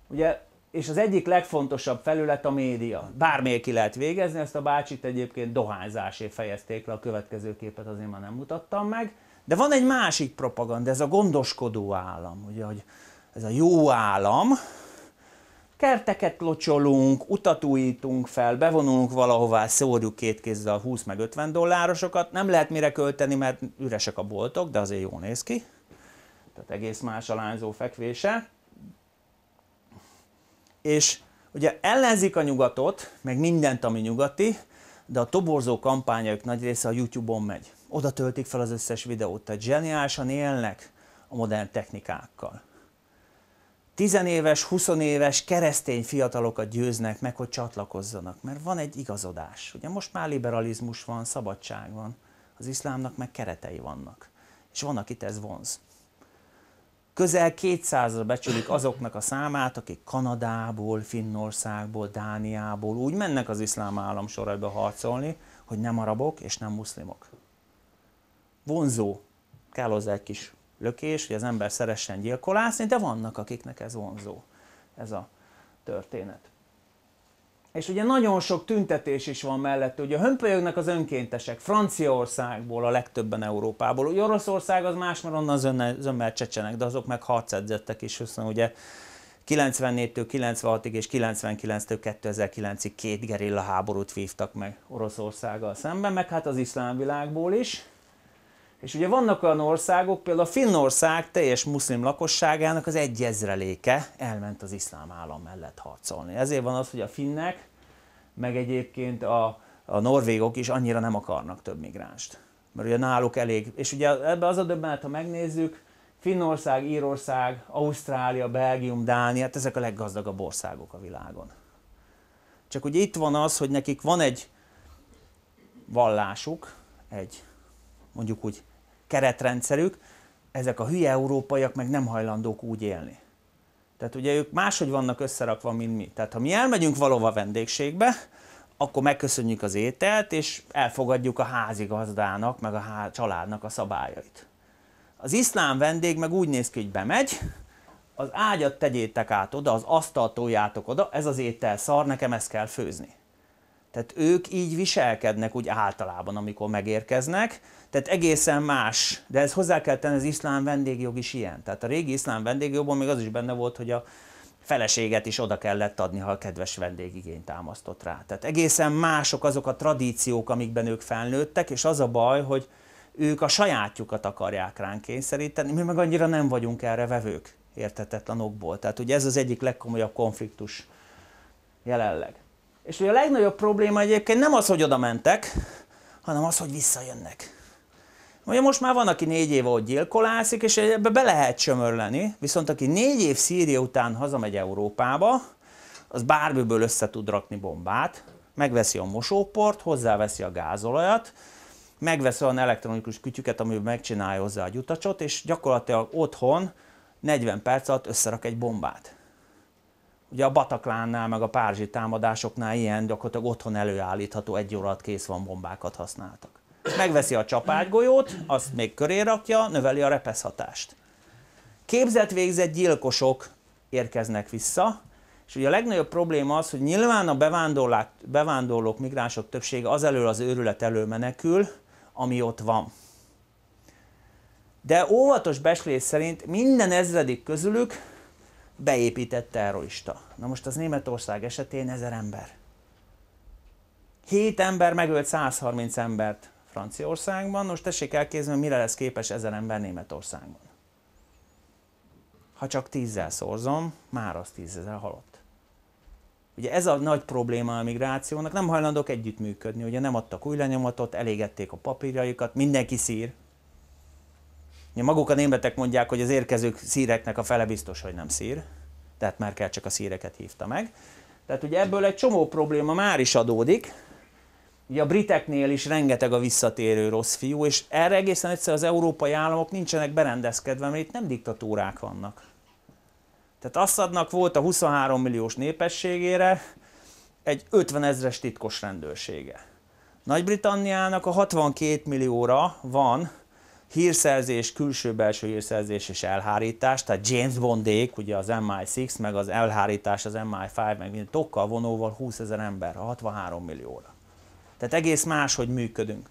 Ugye és az egyik legfontosabb felület a média. Bármilyen ki lehet végezni, ezt a bácsit egyébként dohányzásért fejezték le, a következő képet azért már nem mutattam meg. De van egy másik propaganda, ez a gondoskodó állam, ugye, hogy ez a jó állam, kerteket locsolunk, utat újítunk fel, bevonulunk valahová, szórjuk két kézzel 20 meg 50 dollárosokat, nem lehet mire költeni, mert üresek a boltok, de azért jó néz ki. Tehát egész más a lányzó fekvése és ugye ellenzik a nyugatot, meg mindent, ami nyugati, de a toborzó kampányaik nagy része a YouTube-on megy. Oda töltik fel az összes videót, tehát zseniálisan élnek a modern technikákkal. Tizenéves, huszonéves keresztény fiatalokat győznek meg, hogy csatlakozzanak, mert van egy igazodás. Ugye most már liberalizmus van, szabadság van, az iszlámnak meg keretei vannak. És van, akit ez vonz. Közel 200-ra becsülik azoknak a számát, akik Kanadából, Finnországból, Dániából úgy mennek az iszlám állam sorába harcolni, hogy nem arabok és nem muszlimok. Vonzó. Kell hozzá egy kis lökés, hogy az ember szeressen gyilkolászni, de vannak, akiknek ez vonzó, ez a történet és ugye nagyon sok tüntetés is van mellett. Ugye hömpölyögnek az önkéntesek, Franciaországból a legtöbben Európából. Ugye Oroszország az más, mert onnan az ömmel csecsenek, de azok meg harcedzettek is, hiszen ugye 94-től 96-ig és 99-től 2009-ig két gerilla háborút vívtak meg Oroszországgal szemben, meg hát az iszlám világból is. És ugye vannak olyan országok, például a Finnország teljes muszlim lakosságának az egyezreléke elment az iszlám állam mellett harcolni. Ezért van az, hogy a finnek, meg egyébként a, a norvégok is annyira nem akarnak több migránst. Mert ugye náluk elég, és ugye ebbe az a döbbenet, ha megnézzük, Finnország, Írország, Ausztrália, Belgium, Dánia, hát ezek a leggazdagabb országok a világon. Csak ugye itt van az, hogy nekik van egy vallásuk, egy mondjuk úgy keretrendszerük, ezek a hülye európaiak meg nem hajlandók úgy élni. Tehát ugye ők máshogy vannak összerakva, mint mi. Tehát ha mi elmegyünk valóva vendégségbe, akkor megköszönjük az ételt, és elfogadjuk a házigazdának, meg a családnak a szabályait. Az iszlám vendég meg úgy néz ki, hogy bemegy, az ágyat tegyétek át oda, az asztalt toljátok oda, ez az étel szar, nekem ezt kell főzni. Tehát ők így viselkednek úgy általában, amikor megérkeznek, tehát egészen más. De ez hozzá kell tenni, az iszlám vendégjog is ilyen. Tehát a régi iszlám vendégjogban még az is benne volt, hogy a feleséget is oda kellett adni, ha a kedves vendég igényt támasztott rá. Tehát egészen mások azok a tradíciók, amikben ők felnőttek, és az a baj, hogy ők a sajátjukat akarják ránk kényszeríteni, mi meg annyira nem vagyunk erre vevők értetetlen okból. Tehát ugye ez az egyik legkomolyabb konfliktus jelenleg. És ugye a legnagyobb probléma egyébként nem az, hogy oda mentek, hanem az, hogy visszajönnek. Ugye most már van, aki négy év ott gyilkolászik, és ebbe be lehet csömörleni, viszont aki négy év Szíria után hazamegy Európába, az bármiből össze tud rakni bombát, megveszi a mosóport, hozzáveszi a gázolajat, megveszi olyan elektronikus kütyüket, amiben megcsinálja hozzá a gyutacsot, és gyakorlatilag otthon 40 perc alatt összerak egy bombát. Ugye a Bataklánnál, meg a párizsi támadásoknál ilyen gyakorlatilag otthon előállítható, egy óra alatt kész van bombákat használtak. Megveszi a csapágygolyót, azt még köré rakja, növeli a repesz hatást. Képzett végzett gyilkosok érkeznek vissza, és ugye a legnagyobb probléma az, hogy nyilván a bevándorlók, bevándorlók migránsok többsége az elől az őrület elől menekül, ami ott van. De óvatos beslés szerint minden ezredik közülük beépített terrorista. Na most az Németország esetén ezer ember. Hét ember megölt 130 embert. Franciaországban, most tessék elképzelni, mire lesz képes ezer ember Németországban. Ha csak tízzel szorzom, már az tízezer halott. Ugye ez a nagy probléma a migrációnak, nem hajlandók együttműködni, ugye nem adtak új lenyomatot, elégették a papírjaikat, mindenki szír. Ugye maguk a németek mondják, hogy az érkezők szíreknek a fele biztos, hogy nem szír, tehát már kell csak a szíreket hívta meg. Tehát ugye ebből egy csomó probléma már is adódik, Ugye a briteknél is rengeteg a visszatérő rossz fiú, és erre egészen egyszer az európai államok nincsenek berendezkedve, mert itt nem diktatúrák vannak. Tehát Assadnak volt a 23 milliós népességére egy 50 ezres titkos rendőrsége. Nagy-Britanniának a 62 millióra van hírszerzés, külső-belső hírszerzés és elhárítás, tehát James Bondék, ugye az MI6, meg az elhárítás, az MI5, meg tokkal vonóval 20 ezer ember, 63 millióra. Tehát egész más, hogy működünk.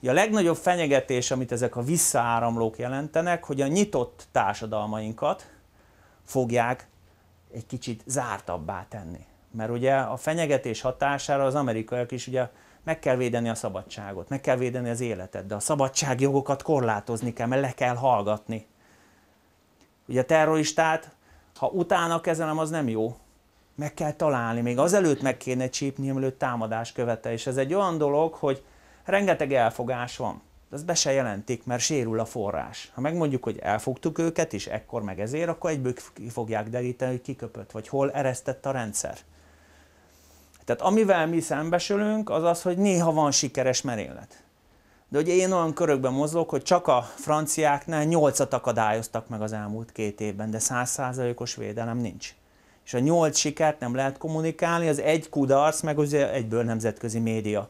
Ugye a legnagyobb fenyegetés, amit ezek a visszaáramlók jelentenek, hogy a nyitott társadalmainkat fogják egy kicsit zártabbá tenni. Mert ugye a fenyegetés hatására az amerikaiak is ugye meg kell védeni a szabadságot, meg kell védeni az életet, de a szabadságjogokat korlátozni kell, mert le kell hallgatni. Ugye a terroristát, ha utána kezelem, az nem jó, meg kell találni, még azelőtt meg kéne csípni, amelőtt támadás követel. És ez egy olyan dolog, hogy rengeteg elfogás van, de ezt be se jelentik, mert sérül a forrás. Ha megmondjuk, hogy elfogtuk őket, és ekkor meg ezért, akkor egyből ki fogják deríteni, hogy kiköpött, vagy hol eresztett a rendszer. Tehát amivel mi szembesülünk, az az, hogy néha van sikeres merénylet. De ugye én olyan körökben mozlok, hogy csak a franciáknál nyolcat akadályoztak meg az elmúlt két évben, de százszázalékos védelem nincs és a nyolc sikert nem lehet kommunikálni, az egy kudarc, meg az egyből nemzetközi média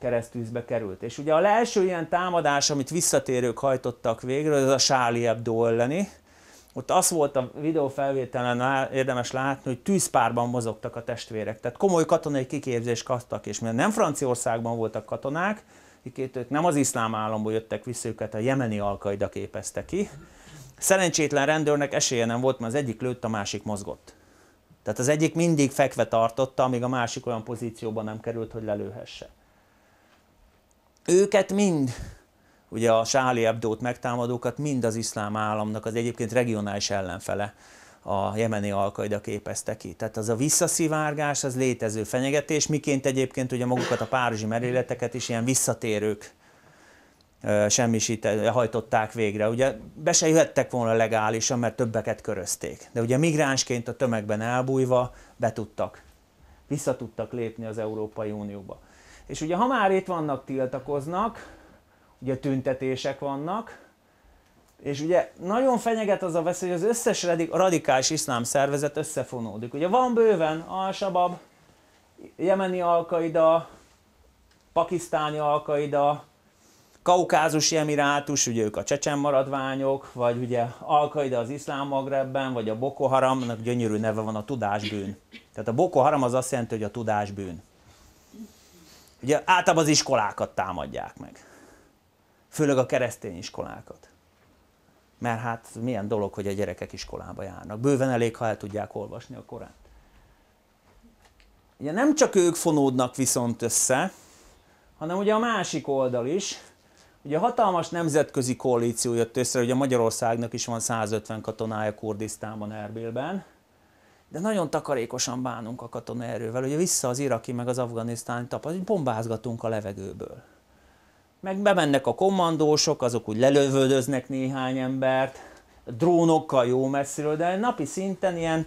keresztűzbe került. És ugye a első ilyen támadás, amit visszatérők hajtottak végre, az a Charlie Hebdo elleni, ott az volt a videófelvételen érdemes látni, hogy tűzpárban mozogtak a testvérek. Tehát komoly katonai kiképzést kaptak, és mert nem Franciaországban voltak katonák, ők nem az iszlám államból jöttek vissza, őket a jemeni alkaida képezte ki, Szerencsétlen rendőrnek esélye nem volt, mert az egyik lőtt, a másik mozgott. Tehát az egyik mindig fekve tartotta, amíg a másik olyan pozícióban nem került, hogy lelőhesse. Őket mind, ugye a Sáli Ebdót megtámadókat, mind az iszlám államnak az egyébként regionális ellenfele a jemeni alkaida képezte ki. Tehát az a visszaszivárgás, az létező fenyegetés, miként egyébként ugye magukat a párizsi merényleteket is ilyen visszatérők semmisített, hajtották végre. Ugye be se jöhettek volna legálisan, mert többeket körözték. De ugye migránsként a tömegben elbújva be tudtak, vissza tudtak lépni az Európai Unióba. És ugye ha már itt vannak, tiltakoznak, ugye tüntetések vannak, és ugye nagyon fenyeget az a veszély, hogy az összes radikális iszlám szervezet összefonódik. Ugye van bőven Al-Shabaab, jemeni alkaida, pakisztáni alkaida, kaukázusi emirátus, ugye ők a csecsen maradványok, vagy ugye Alkaida az iszlám magrebben, vagy a Boko Haramnak gyönyörű neve van a tudásbűn. Tehát a Boko Haram az azt jelenti, hogy a tudásbűn. Ugye általában az iskolákat támadják meg. Főleg a keresztény iskolákat. Mert hát milyen dolog, hogy a gyerekek iskolába járnak. Bőven elég, ha el tudják olvasni a Koránt. Ugye nem csak ők fonódnak viszont össze, hanem ugye a másik oldal is, Ugye hatalmas nemzetközi koalíció jött össze, ugye Magyarországnak is van 150 katonája Kurdisztánban, Erbilben, de nagyon takarékosan bánunk a katonaerővel, ugye vissza az iraki meg az afganisztáni tapad, hogy bombázgatunk a levegőből. Meg bemennek a kommandósok, azok úgy lelövöldöznek néhány embert, drónokkal jó messziről, de napi szinten ilyen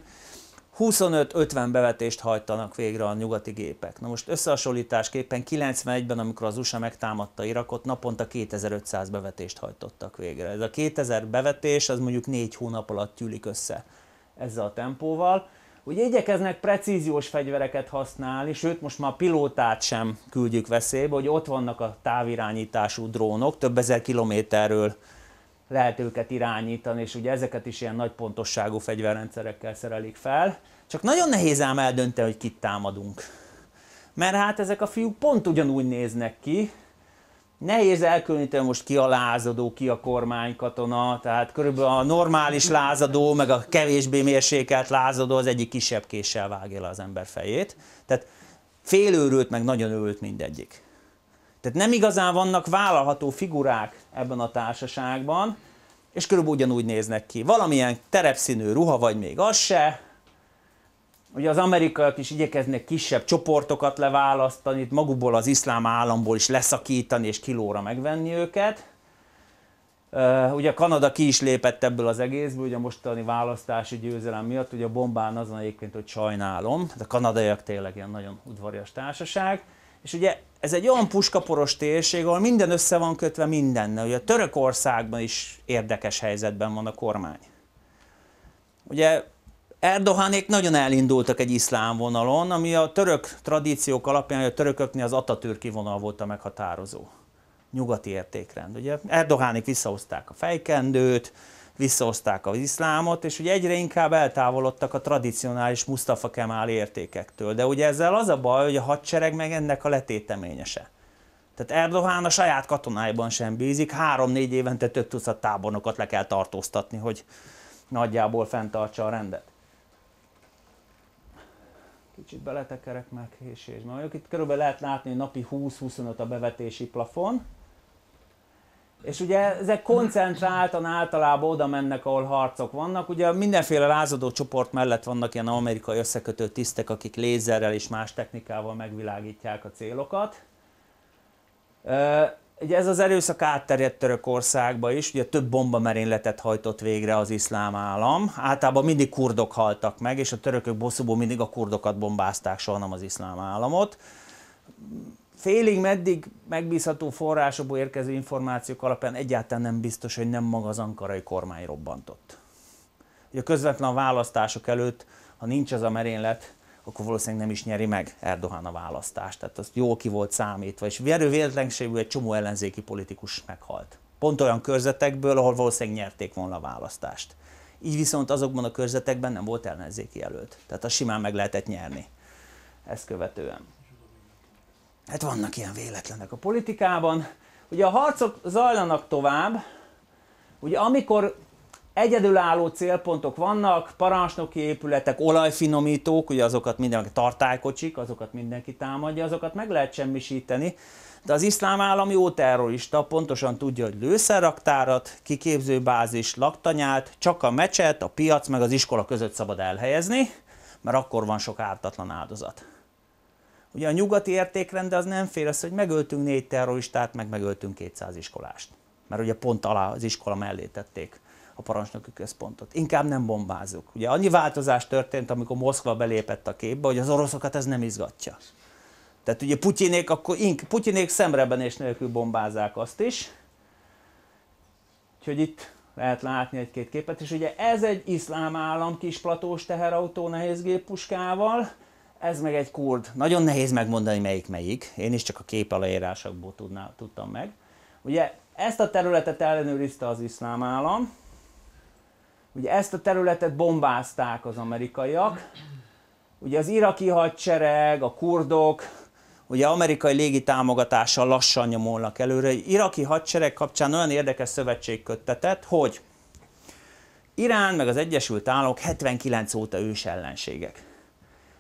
25-50 bevetést hajtanak végre a nyugati gépek. Na most összehasonlításképpen 91-ben, amikor az USA megtámadta Irakot, naponta 2500 bevetést hajtottak végre. Ez a 2000 bevetés, az mondjuk 4 hónap alatt tűlik össze ezzel a tempóval. Ugye igyekeznek precíziós fegyvereket használni, sőt most már pilótát sem küldjük veszélybe, hogy ott vannak a távirányítású drónok, több ezer kilométerről lehet őket irányítani, és ugye ezeket is ilyen nagy pontosságú fegyverrendszerekkel szerelik fel. Csak nagyon nehéz ám eldönteni, hogy kit támadunk. Mert hát ezek a fiúk pont ugyanúgy néznek ki. Nehéz elkülöníteni most ki a lázadó, ki a kormánykatona, tehát körülbelül a normális lázadó, meg a kevésbé mérsékelt lázadó az egyik kisebb késsel vágja le az ember fejét. Tehát félőrült, meg nagyon őrült mindegyik. Tehát nem igazán vannak vállalható figurák ebben a társaságban, és körülbelül ugyanúgy néznek ki. Valamilyen terepszínű ruha, vagy még az se, Ugye az amerikaiak is igyekeznek kisebb csoportokat leválasztani, itt magukból az iszlám államból is leszakítani és kilóra megvenni őket. Ugye Kanada ki is lépett ebből az egészből, ugye a mostani választási győzelem miatt, ugye a bombán azon egyébként, hogy sajnálom, de a kanadaiak tényleg ilyen nagyon udvarias társaság, és ugye ez egy olyan puskaporos térség, ahol minden össze van kötve mindennel, ugye a Törökországban is érdekes helyzetben van a kormány. Ugye Erdohánék nagyon elindultak egy iszlám vonalon, ami a török tradíciók alapján, a törököknél az Atatürki vonal volt a meghatározó. Nyugati értékrend. Ugye Erdohánik visszahozták a fejkendőt, visszahozták az iszlámot, és ugye egyre inkább eltávolodtak a tradicionális Mustafa Kemal értékektől. De ugye ezzel az a baj, hogy a hadsereg meg ennek a letéteményese. Tehát Erdohán a saját katonáiban sem bízik, három-négy évente több tucat tábornokat le kell tartóztatni, hogy nagyjából fenntartsa a rendet kicsit beletekerek meg, és, és mondjuk itt körülbelül lehet látni napi 20-25 a bevetési plafon. És ugye ezek koncentráltan általában oda mennek, ahol harcok vannak. Ugye mindenféle lázadó csoport mellett vannak ilyen amerikai összekötő tisztek, akik lézerrel és más technikával megvilágítják a célokat. Ugye ez az erőszak átterjedt Törökországba is, ugye több bombamerényletet hajtott végre az iszlám állam. Általában mindig kurdok haltak meg, és a törökök bosszúból mindig a kurdokat bombázták, soha nem az iszlám államot. Félig meddig megbízható forrásokból érkező információk alapján egyáltalán nem biztos, hogy nem maga az ankarai kormány robbantott. Ugye közvetlen a választások előtt, ha nincs ez a merénylet, akkor valószínűleg nem is nyeri meg Erdogan a választást. Tehát az jól ki volt számítva, és erő egy csomó ellenzéki politikus meghalt. Pont olyan körzetekből, ahol valószínűleg nyerték volna a választást. Így viszont azokban a körzetekben nem volt ellenzéki jelölt. Tehát a simán meg lehetett nyerni. Ezt követően. Hát vannak ilyen véletlenek a politikában. Ugye a harcok zajlanak tovább, Ugye amikor Egyedülálló célpontok vannak, parancsnoki épületek, olajfinomítók, ugye azokat mindenki tartálykocsik, azokat mindenki támadja, azokat meg lehet semmisíteni, de az iszlám állam jó terrorista, pontosan tudja, hogy lőszerraktárat, kiképzőbázis, laktanyát, csak a mecset, a piac meg az iskola között szabad elhelyezni, mert akkor van sok ártatlan áldozat. Ugye a nyugati értékrend az nem fél, az, hogy megöltünk négy terroristát, meg megöltünk 200 iskolást. Mert ugye pont alá az iskola mellé tették a parancsnoki központot. Inkább nem bombázzuk. Ugye annyi változás történt, amikor Moszkva belépett a képbe, hogy az oroszokat ez nem izgatja. Tehát ugye Putyinék, akkor, Putyinék és nélkül bombázák azt is. Úgyhogy itt lehet látni egy-két képet, és ugye ez egy iszlám állam kis platós teherautó géppuskával, ez meg egy kurd. Nagyon nehéz megmondani melyik melyik, én is csak a kép tudná, tudtam meg. Ugye ezt a területet ellenőrizte az iszlám állam, Ugye ezt a területet bombázták az amerikaiak. Ugye az iraki hadsereg, a kurdok, ugye amerikai támogatással lassan nyomulnak előre. Iraki hadsereg kapcsán olyan érdekes szövetség köttetett, hogy Irán meg az Egyesült Államok 79 óta ős ellenségek.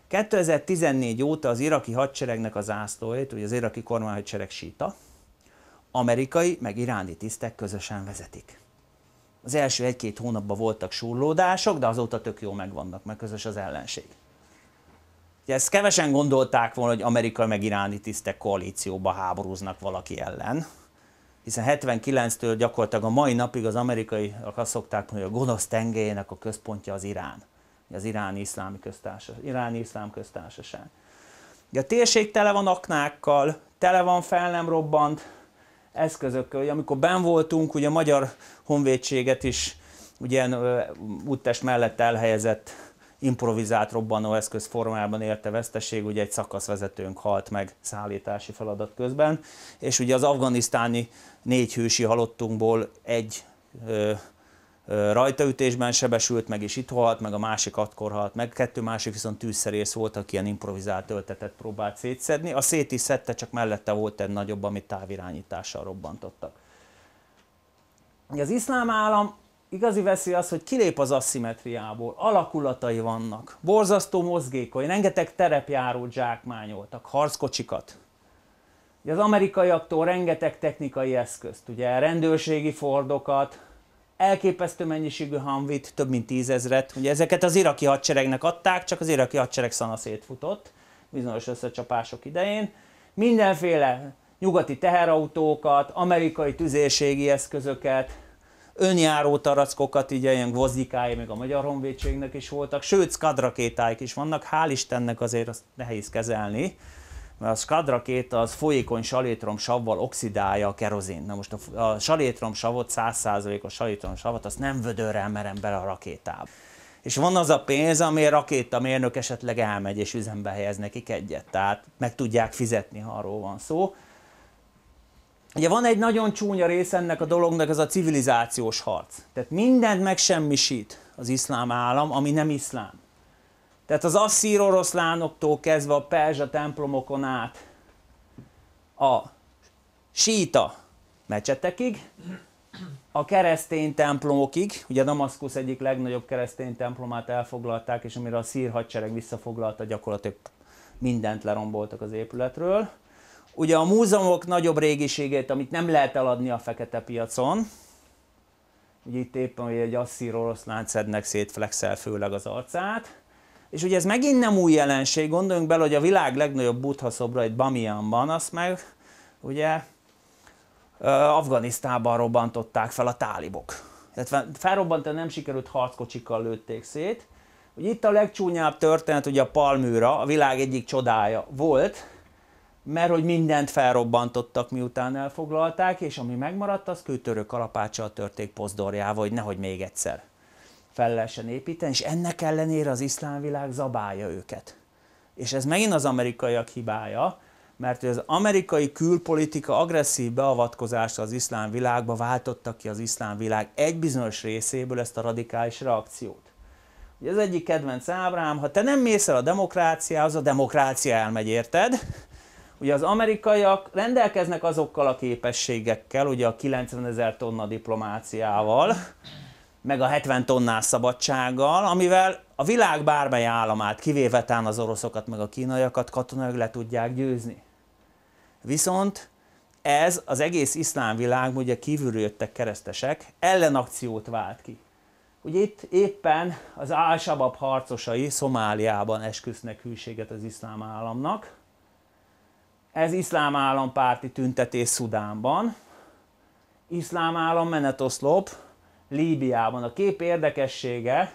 2014 óta az iraki hadseregnek az ászlóit, ugye az iraki kormányhadsereg síta, amerikai meg iráni tisztek közösen vezetik. Az első egy-két hónapban voltak súrlódások, de azóta tök jó megvannak, mert közös az ellenség. Ugye ezt kevesen gondolták volna, hogy amerikai meg iráni tisztek koalícióba háborúznak valaki ellen, hiszen 79-től gyakorlatilag a mai napig az amerikaiak azt szokták mondani, hogy a gonosz tengelyének a központja az Irán, az iráni iszlám köztársaság, iráni iszlám köztársaság. Ugye a térség tele van aknákkal, tele van fel nem robbant eszközökkel, hogy amikor ben voltunk, ugye a magyar honvédséget is ugye úttest mellett elhelyezett improvizált robbanó eszköz formájában érte veszteség, ugye egy szakaszvezetőnk halt meg szállítási feladat közben, és ugye az afganisztáni négy hősi halottunkból egy ö, rajtaütésben sebesült meg, és itt halt meg, a másik akkor halt meg. Kettő másik viszont tűzszerész volt, aki ilyen improvizált öltetet próbált szétszedni. A szét is szedte, csak mellette volt egy nagyobb, amit távirányítással robbantottak. Az iszlám állam igazi veszély az, hogy kilép az asszimetriából, alakulatai vannak, borzasztó mozgékony, rengeteg terepjáró zsákmányoltak, harckocsikat, az amerikaiaktól rengeteg technikai eszközt, ugye rendőrségi fordokat, elképesztő mennyiségű hanvit, több mint tízezret. Ugye ezeket az iraki hadseregnek adták, csak az iraki hadsereg szana szétfutott bizonyos összecsapások idején. Mindenféle nyugati teherautókat, amerikai tüzérségi eszközöket, önjáró tarackokat, így ilyen gvozdikái még a Magyar Honvédségnek is voltak, sőt, skadrakétáik is vannak, hál' Istennek azért azt nehéz kezelni mert a SCAD az folyékony savval oxidálja a kerozint. Na most a, a savot, 100%-os salétromsavat, azt nem vödörrel merem bele a rakétába. És van az a pénz, amire rakétamérnök esetleg elmegy és üzembe helyez nekik egyet. Tehát meg tudják fizetni, ha arról van szó. Ugye van egy nagyon csúnya rész ennek a dolognak, ez a civilizációs harc. Tehát mindent megsemmisít az iszlám állam, ami nem iszlám. Tehát az asszír oroszlánoktól kezdve a perzsa templomokon át a síta mecsetekig, a keresztény templomokig, ugye Damaszkusz egyik legnagyobb keresztény templomát elfoglalták, és amire a szír hadsereg visszafoglalta, gyakorlatilag mindent leromboltak az épületről. Ugye a múzeumok nagyobb régiségét, amit nem lehet eladni a fekete piacon, ugye itt éppen egy asszír oroszlán szednek szét, flexel főleg az arcát, és ugye ez megint nem új jelenség, gondoljunk bele, hogy a világ legnagyobb buddha szobra itt Bamiyanban, azt meg ugye Afganisztában robbantották fel a tálibok. Tehát felrobbantani nem sikerült, harckocsikkal lőtték szét. Ugye itt a legcsúnyább történet, ugye a Palműra, a világ egyik csodája volt, mert hogy mindent felrobbantottak, miután elfoglalták, és ami megmaradt, az kőtörő kalapáccsal törték pozdorjával, hogy nehogy még egyszer fel lehessen építeni, és ennek ellenére az iszlám világ zabálja őket. És ez megint az amerikaiak hibája, mert az amerikai külpolitika agresszív beavatkozása az iszlám világba váltotta ki az iszlám világ egy bizonyos részéből ezt a radikális reakciót. Ugye az egyik kedvenc ábrám, ha te nem mész el a demokráciához, a demokrácia elmegy, érted? Ugye az amerikaiak rendelkeznek azokkal a képességekkel, ugye a 90 ezer tonna diplomáciával, meg a 70 tonnás szabadsággal, amivel a világ bármely államát, kivéve tán az oroszokat meg a kínaiakat katonai le tudják győzni. Viszont ez az egész iszlám világ, ugye kívülről jöttek keresztesek, ellenakciót vált ki. Ugye itt éppen az álsabab harcosai Szomáliában esküsznek hűséget az iszlám államnak. Ez iszlám állampárti tüntetés Szudánban. Iszlám állam menetoszlop, Líbiában. A kép érdekessége,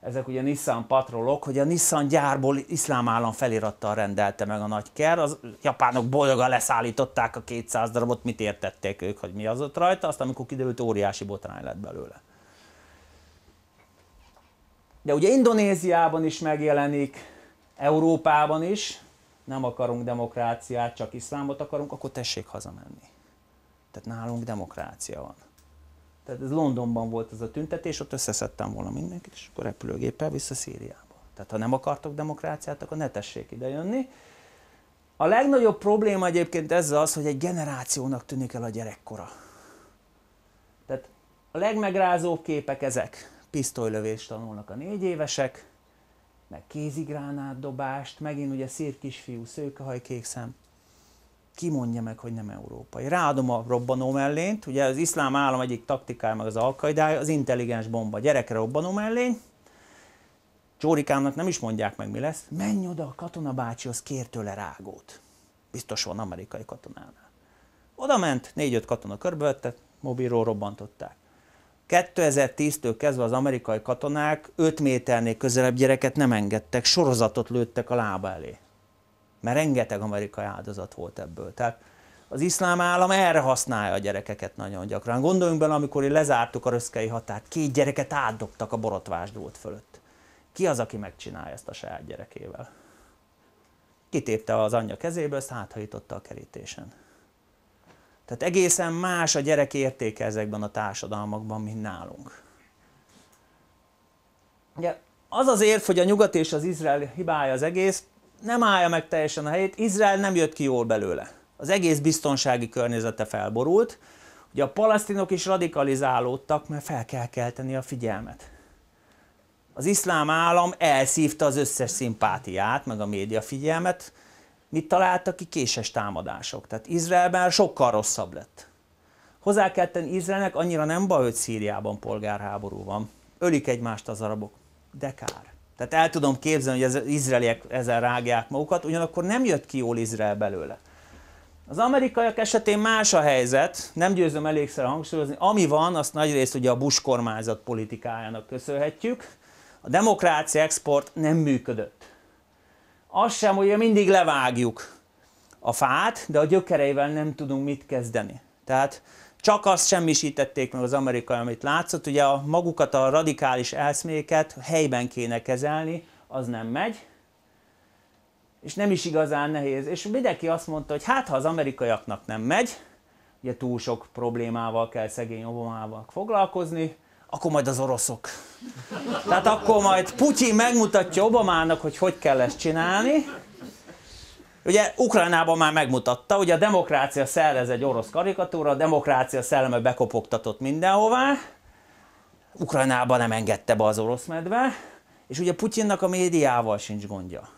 ezek ugye Nissan patrolok, hogy a Nissan gyárból iszlám állam felirattal rendelte meg a nagy ker, az japánok boldogan leszállították a 200 darabot, mit értették ők, hogy mi az ott rajta, aztán amikor kiderült, óriási botrány lett belőle. De ugye Indonéziában is megjelenik, Európában is, nem akarunk demokráciát, csak iszlámot akarunk, akkor tessék hazamenni. Tehát nálunk demokrácia van. Tehát ez Londonban volt ez a tüntetés, ott összeszedtem volna mindenkit, és akkor repülőgéppel vissza Szíriába. Tehát ha nem akartok demokráciát, akkor ne tessék idejönni. A legnagyobb probléma egyébként ez az, hogy egy generációnak tűnik el a gyerekkora. Tehát a legmegrázóbb képek ezek. Pisztolylövést tanulnak a négy évesek, meg kézigránátdobást, megint ugye szír kisfiú, szőkehaj, szem ki mondja meg, hogy nem európai. Ráadom a robbanó mellényt, ugye az iszlám állam egyik taktikája meg az alkaidája, az intelligens bomba, gyerekre robbanó mellény, Csórikának nem is mondják meg, mi lesz. Menj oda a katona bácsihoz, kér tőle rágót. Biztos van amerikai katonánál. Oda ment, négy-öt katona körbevette, mobilról robbantották. 2010-től kezdve az amerikai katonák 5 méternél közelebb gyereket nem engedtek, sorozatot lőttek a lába elé. Mert rengeteg amerikai áldozat volt ebből. Tehát az iszlám állam erre használja a gyerekeket nagyon gyakran. Gondoljunk bele, amikor lezártuk a röszkei határt, két gyereket átdobtak a borotvásdót fölött. Ki az, aki megcsinálja ezt a saját gyerekével? Kitépte az anyja kezéből, ezt áthajította a kerítésen. Tehát egészen más a gyerek értéke ezekben a társadalmakban, mint nálunk. Ugye az az hogy a nyugat és az izrael hibája az egész, nem állja meg teljesen a helyét, Izrael nem jött ki jól belőle. Az egész biztonsági környezete felborult, ugye a palasztinok is radikalizálódtak, mert fel kell kelteni a figyelmet. Az iszlám állam elszívta az összes szimpátiát, meg a média figyelmet, mit találtak ki? Késes támadások. Tehát Izraelben sokkal rosszabb lett. Hozzá kell tenni Izraelnek annyira nem baj, hogy Szíriában polgárháború van. Ölik egymást az arabok. De kár. Tehát el tudom képzelni, hogy az izraeliek ezzel rágják magukat, ugyanakkor nem jött ki jól Izrael belőle. Az amerikaiak esetén más a helyzet, nem győzöm elégszer hangsúlyozni, ami van, azt nagyrészt ugye a Bush kormányzat politikájának köszönhetjük. A demokrácia export nem működött. Az sem, hogy mindig levágjuk a fát, de a gyökereivel nem tudunk mit kezdeni. Tehát csak azt semmisítették meg az amerikai, amit látszott, ugye a magukat a radikális elszméket helyben kéne kezelni, az nem megy, és nem is igazán nehéz. És mindenki azt mondta, hogy hát ha az amerikaiaknak nem megy, ugye túl sok problémával kell szegény obomával foglalkozni, akkor majd az oroszok. Tehát akkor majd Putyin megmutatja Obamának, hogy hogy kell ezt csinálni, Ugye Ukrajnában már megmutatta, hogy a demokrácia szell, ez egy orosz karikatúra, a demokrácia szelleme bekopogtatott mindenhová, Ukrajnában nem engedte be az orosz medve, és ugye Putyinnak a médiával sincs gondja.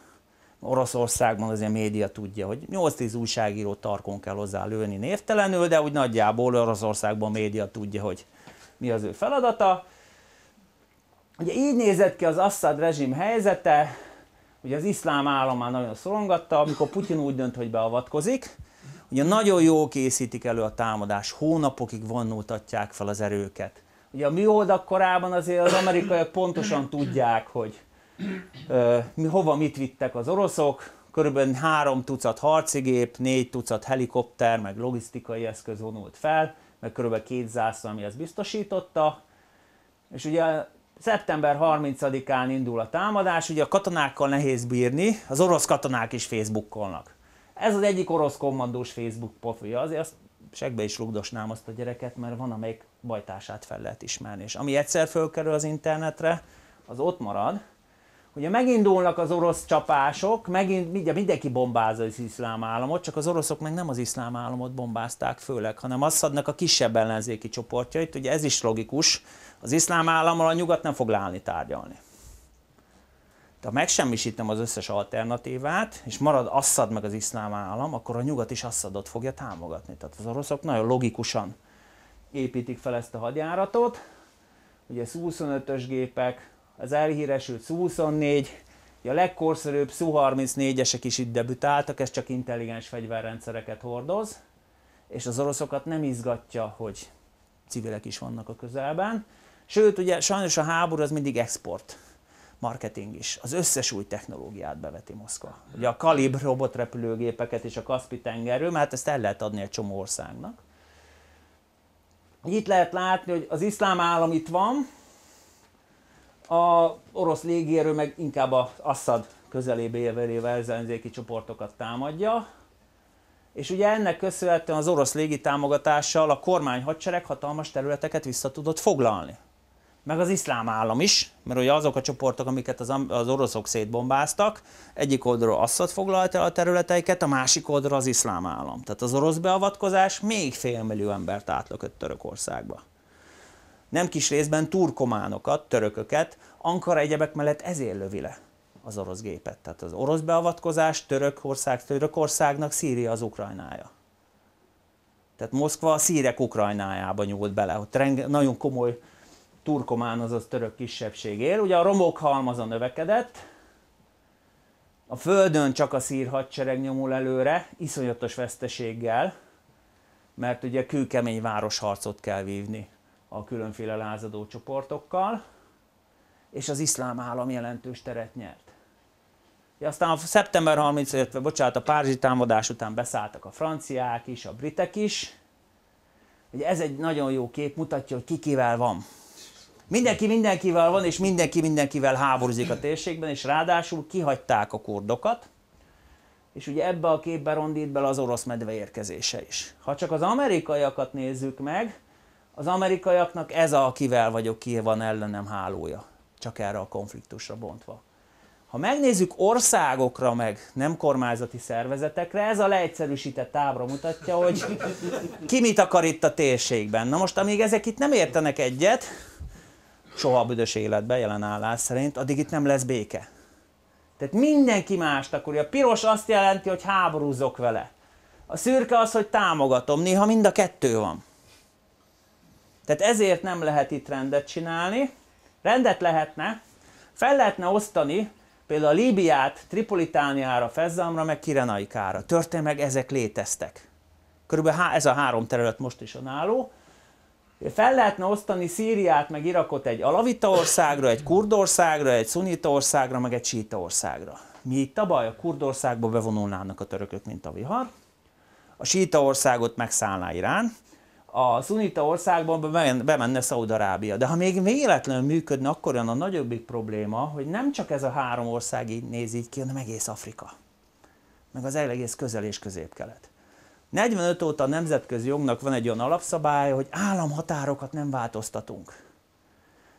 Oroszországban azért a média tudja, hogy 8-10 újságíró tarkon kell hozzá lőni névtelenül, de úgy nagyjából Oroszországban a média tudja, hogy mi az ő feladata. Ugye így nézett ki az Assad rezsim helyzete, Ugye az iszlám állam már nagyon szorongatta, amikor Putyin úgy dönt, hogy beavatkozik, ugye nagyon jól készítik elő a támadás, hónapokig vonultatják fel az erőket. Ugye a mi korában azért az amerikaiak pontosan tudják, hogy ö, mi, hova mit vittek az oroszok, körülbelül három tucat harcigép, négy tucat helikopter, meg logisztikai eszköz vonult fel, meg körülbelül két zászló, ami ezt biztosította. És ugye Szeptember 30-án indul a támadás, ugye a katonákkal nehéz bírni, az orosz katonák is Facebookolnak. Ez az egyik orosz kommandós Facebook profilja, azért azt segbe is rugdosnám azt a gyereket, mert van, amelyik bajtását fel lehet ismerni. És ami egyszer fölkerül az internetre, az ott marad, Ugye megindulnak az orosz csapások, megint mindenki bombázza az iszlám államot, csak az oroszok meg nem az iszlám államot bombázták főleg, hanem azt adnak a kisebb ellenzéki csoportjait, ugye ez is logikus, az iszlám állammal a nyugat nem fog leállni tárgyalni. Tehát ha megsemmisítem az összes alternatívát, és marad Assad meg az iszlám állam, akkor a nyugat is Assadot fogja támogatni. Tehát az oroszok nagyon logikusan építik fel ezt a hadjáratot. Ugye 25-ös gépek, az elhíresült Su-24, a legkorszerűbb Su-34-esek is itt debütáltak, ez csak intelligens fegyverrendszereket hordoz, és az oroszokat nem izgatja, hogy civilek is vannak a közelben. Sőt, ugye sajnos a háború az mindig export marketing is. Az összes új technológiát beveti Moszkva. Ugye a Kalib robotrepülőgépeket és a Kaspi tengerről, mert hát ezt el lehet adni egy csomó országnak. Itt lehet látni, hogy az iszlám állam itt van, a orosz légierő meg inkább az Assad közelébe érvelével ellenzéki csoportokat támadja. És ugye ennek köszönhetően az orosz légitámogatással a kormány hadsereg hatalmas területeket vissza tudott foglalni. Meg az iszlám állam is, mert ugye azok a csoportok, amiket az, az oroszok szétbombáztak, egyik oldalról Assad foglalta a területeiket, a másik oldalról az iszlám állam. Tehát az orosz beavatkozás még félmillió embert átlökött Törökországba nem kis részben turkománokat, törököket, Ankara egyebek mellett ezért lövi le az orosz gépet. Tehát az orosz beavatkozás Törökország, Törökországnak Szíria az Ukrajnája. Tehát Moszkva a szírek Ukrajnájába nyúlt bele, ott renge, nagyon komoly turkomán, azaz török kisebbség él. Ugye a romok halmaza növekedett, a földön csak a szír hadsereg nyomul előre, iszonyatos veszteséggel, mert ugye kőkemény városharcot kell vívni a különféle lázadó csoportokkal, és az iszlám állam jelentős teret nyert. Ja, aztán a szeptember 35, bocsánat, a párizsi támadás után beszálltak a franciák is, a britek is. Ugye ez egy nagyon jó kép, mutatja, hogy ki kivel van. Mindenki mindenkivel van, és mindenki mindenkivel háborúzik a térségben, és ráadásul kihagyták a kurdokat, és ugye ebbe a képbe rondít bele az orosz medve érkezése is. Ha csak az amerikaiakat nézzük meg, az amerikaiaknak ez a akivel vagyok, ki van ellenem hálója. Csak erre a konfliktusra bontva. Ha megnézzük országokra meg, nem kormányzati szervezetekre, ez a leegyszerűsített tábra mutatja, hogy ki mit akar itt a térségben. Na most, amíg ezek itt nem értenek egyet, soha a büdös életben, jelen állás szerint, addig itt nem lesz béke. Tehát mindenki mást akarja. A piros azt jelenti, hogy háborúzok vele. A szürke az, hogy támogatom. Néha mind a kettő van. Tehát ezért nem lehet itt rendet csinálni. Rendet lehetne, fel lehetne osztani például a Líbiát Tripolitániára, Fezzamra, meg Kirenaikára. meg ezek léteztek. Körülbelül ez a három terület most is a náló. Fel lehetne osztani Szíriát meg Irakot egy alavita országra, egy kurdországra, egy szunita országra, meg egy síta országra. Mi itt a baj? A kurdországba bevonulnának a törökök, mint a vihar. A síta országot megszállná Irán, a szunita országban bemenne Szaudarábia. De ha még véletlenül működne, akkor jön a nagyobbik probléma, hogy nem csak ez a három ország így néz így ki, hanem egész Afrika. Meg az egész közel és középkelet. 45 óta a nemzetközi jognak van egy olyan alapszabály, hogy államhatárokat nem változtatunk.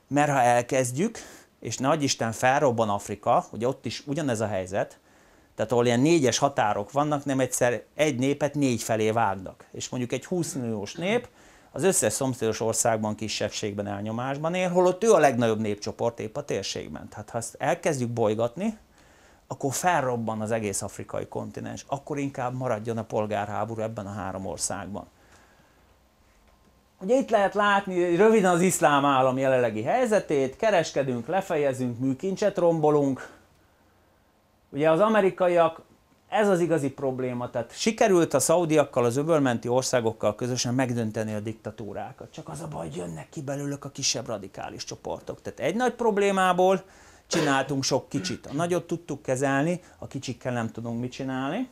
Mert ha elkezdjük, és nagy Isten felrobban Afrika, hogy ott is ugyanez a helyzet, tehát ahol ilyen négyes határok vannak, nem egyszer egy népet négy felé vágnak. És mondjuk egy 20 milliós nép az összes szomszédos országban kisebbségben elnyomásban él, holott ő a legnagyobb népcsoport épp a térségben. Tehát ha ezt elkezdjük bolygatni, akkor felrobban az egész afrikai kontinens. Akkor inkább maradjon a polgárháború ebben a három országban. Ugye itt lehet látni röviden az iszlám állam jelenlegi helyzetét, kereskedünk, lefejezünk, műkincset rombolunk, Ugye az amerikaiak, ez az igazi probléma, tehát sikerült a szaudiakkal, az öbölmenti országokkal közösen megdönteni a diktatúrákat. Csak az a baj, hogy jönnek ki belőlük a kisebb radikális csoportok. Tehát egy nagy problémából csináltunk sok kicsit. A nagyot tudtuk kezelni, a kicsikkel nem tudunk mit csinálni.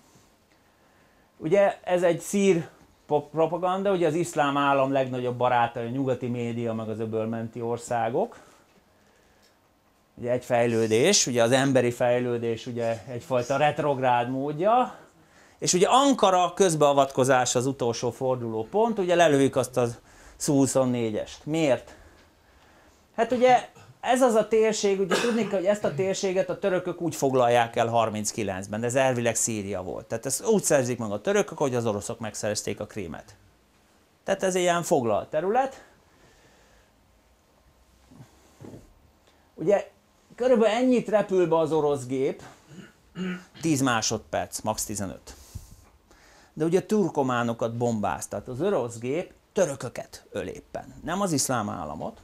Ugye ez egy szír propaganda, ugye az iszlám állam legnagyobb baráta a nyugati média, meg az öbölmenti országok ugye egy fejlődés, ugye az emberi fejlődés ugye egyfajta retrográd módja, és ugye Ankara közbeavatkozás az utolsó forduló pont, ugye lelőjük azt az 24-est. Miért? Hát ugye ez az a térség, ugye tudni kell, hogy ezt a térséget a törökök úgy foglalják el 39-ben, de ez elvileg Szíria volt. Tehát ezt úgy szerzik meg a törökök, hogy az oroszok megszerezték a krémet. Tehát ez egy ilyen foglalt terület. Ugye körülbelül ennyit repül be az orosz gép, 10 másodperc, max 15. De ugye turkománokat bombáz, tehát az orosz gép törököket öl éppen, nem az iszlám államot.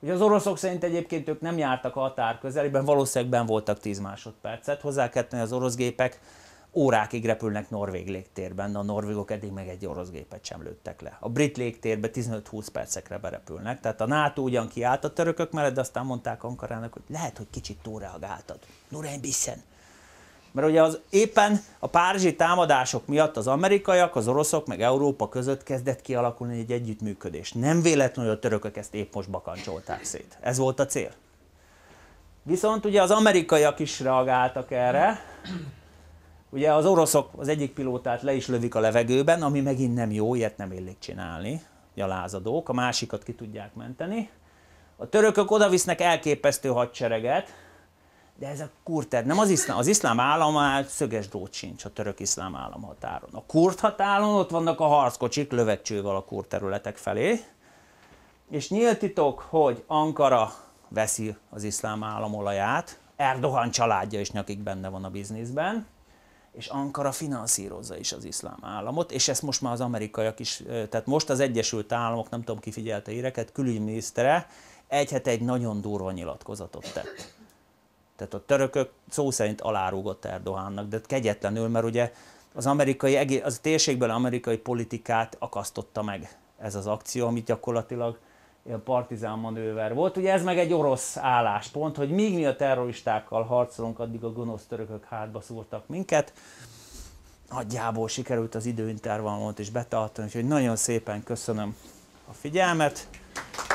Ugye az oroszok szerint egyébként ők nem jártak a határ közelében, valószínűleg ben voltak 10 másodpercet. Hozzá kell tenni az orosz gépek órákig repülnek norvég légtérben, de a norvégok eddig meg egy orosz gépet sem lőttek le. A brit légtérbe 15-20 percekre berepülnek, tehát a NATO ugyan kiállt a törökök mellett, de aztán mondták Ankarának, hogy lehet, hogy kicsit túlreagáltad. Nurein Bissen. Mert ugye az éppen a párizsi támadások miatt az amerikaiak, az oroszok, meg Európa között kezdett kialakulni egy együttműködés. Nem véletlenül a törökök ezt épp most bakancsolták szét. Ez volt a cél. Viszont ugye az amerikaiak is reagáltak erre, Ugye az oroszok az egyik pilótát le is lövik a levegőben, ami megint nem jó, ilyet nem illik csinálni, a lázadók, a másikat ki tudják menteni. A törökök odavisznek elképesztő hadsereget, de ez a kurted, nem az iszlám, az iszlám állam már szöges drót sincs a török iszlám állam határon. A kurd határon ott vannak a harckocsik lövetcsővel a kurd területek felé, és nyílt titok, hogy Ankara veszi az iszlám állam olaját, Erdogan családja is nyakig benne van a bizniszben, és Ankara finanszírozza is az iszlám államot, és ezt most már az amerikaiak is, tehát most az Egyesült Államok, nem tudom ki figyelte éreket, külügyminisztere egy hete egy nagyon durva nyilatkozatot tett. Tehát a törökök szó szerint alárúgott Erdohánnak, de kegyetlenül, mert ugye az amerikai, az térségből amerikai politikát akasztotta meg ez az akció, amit gyakorlatilag partizán manőver volt. Ugye ez meg egy orosz álláspont, hogy míg mi a terroristákkal harcolunk, addig a gonosz törökök hátba szúrtak minket. Nagyjából sikerült az időintervallumot is betartani, úgyhogy nagyon szépen köszönöm a figyelmet.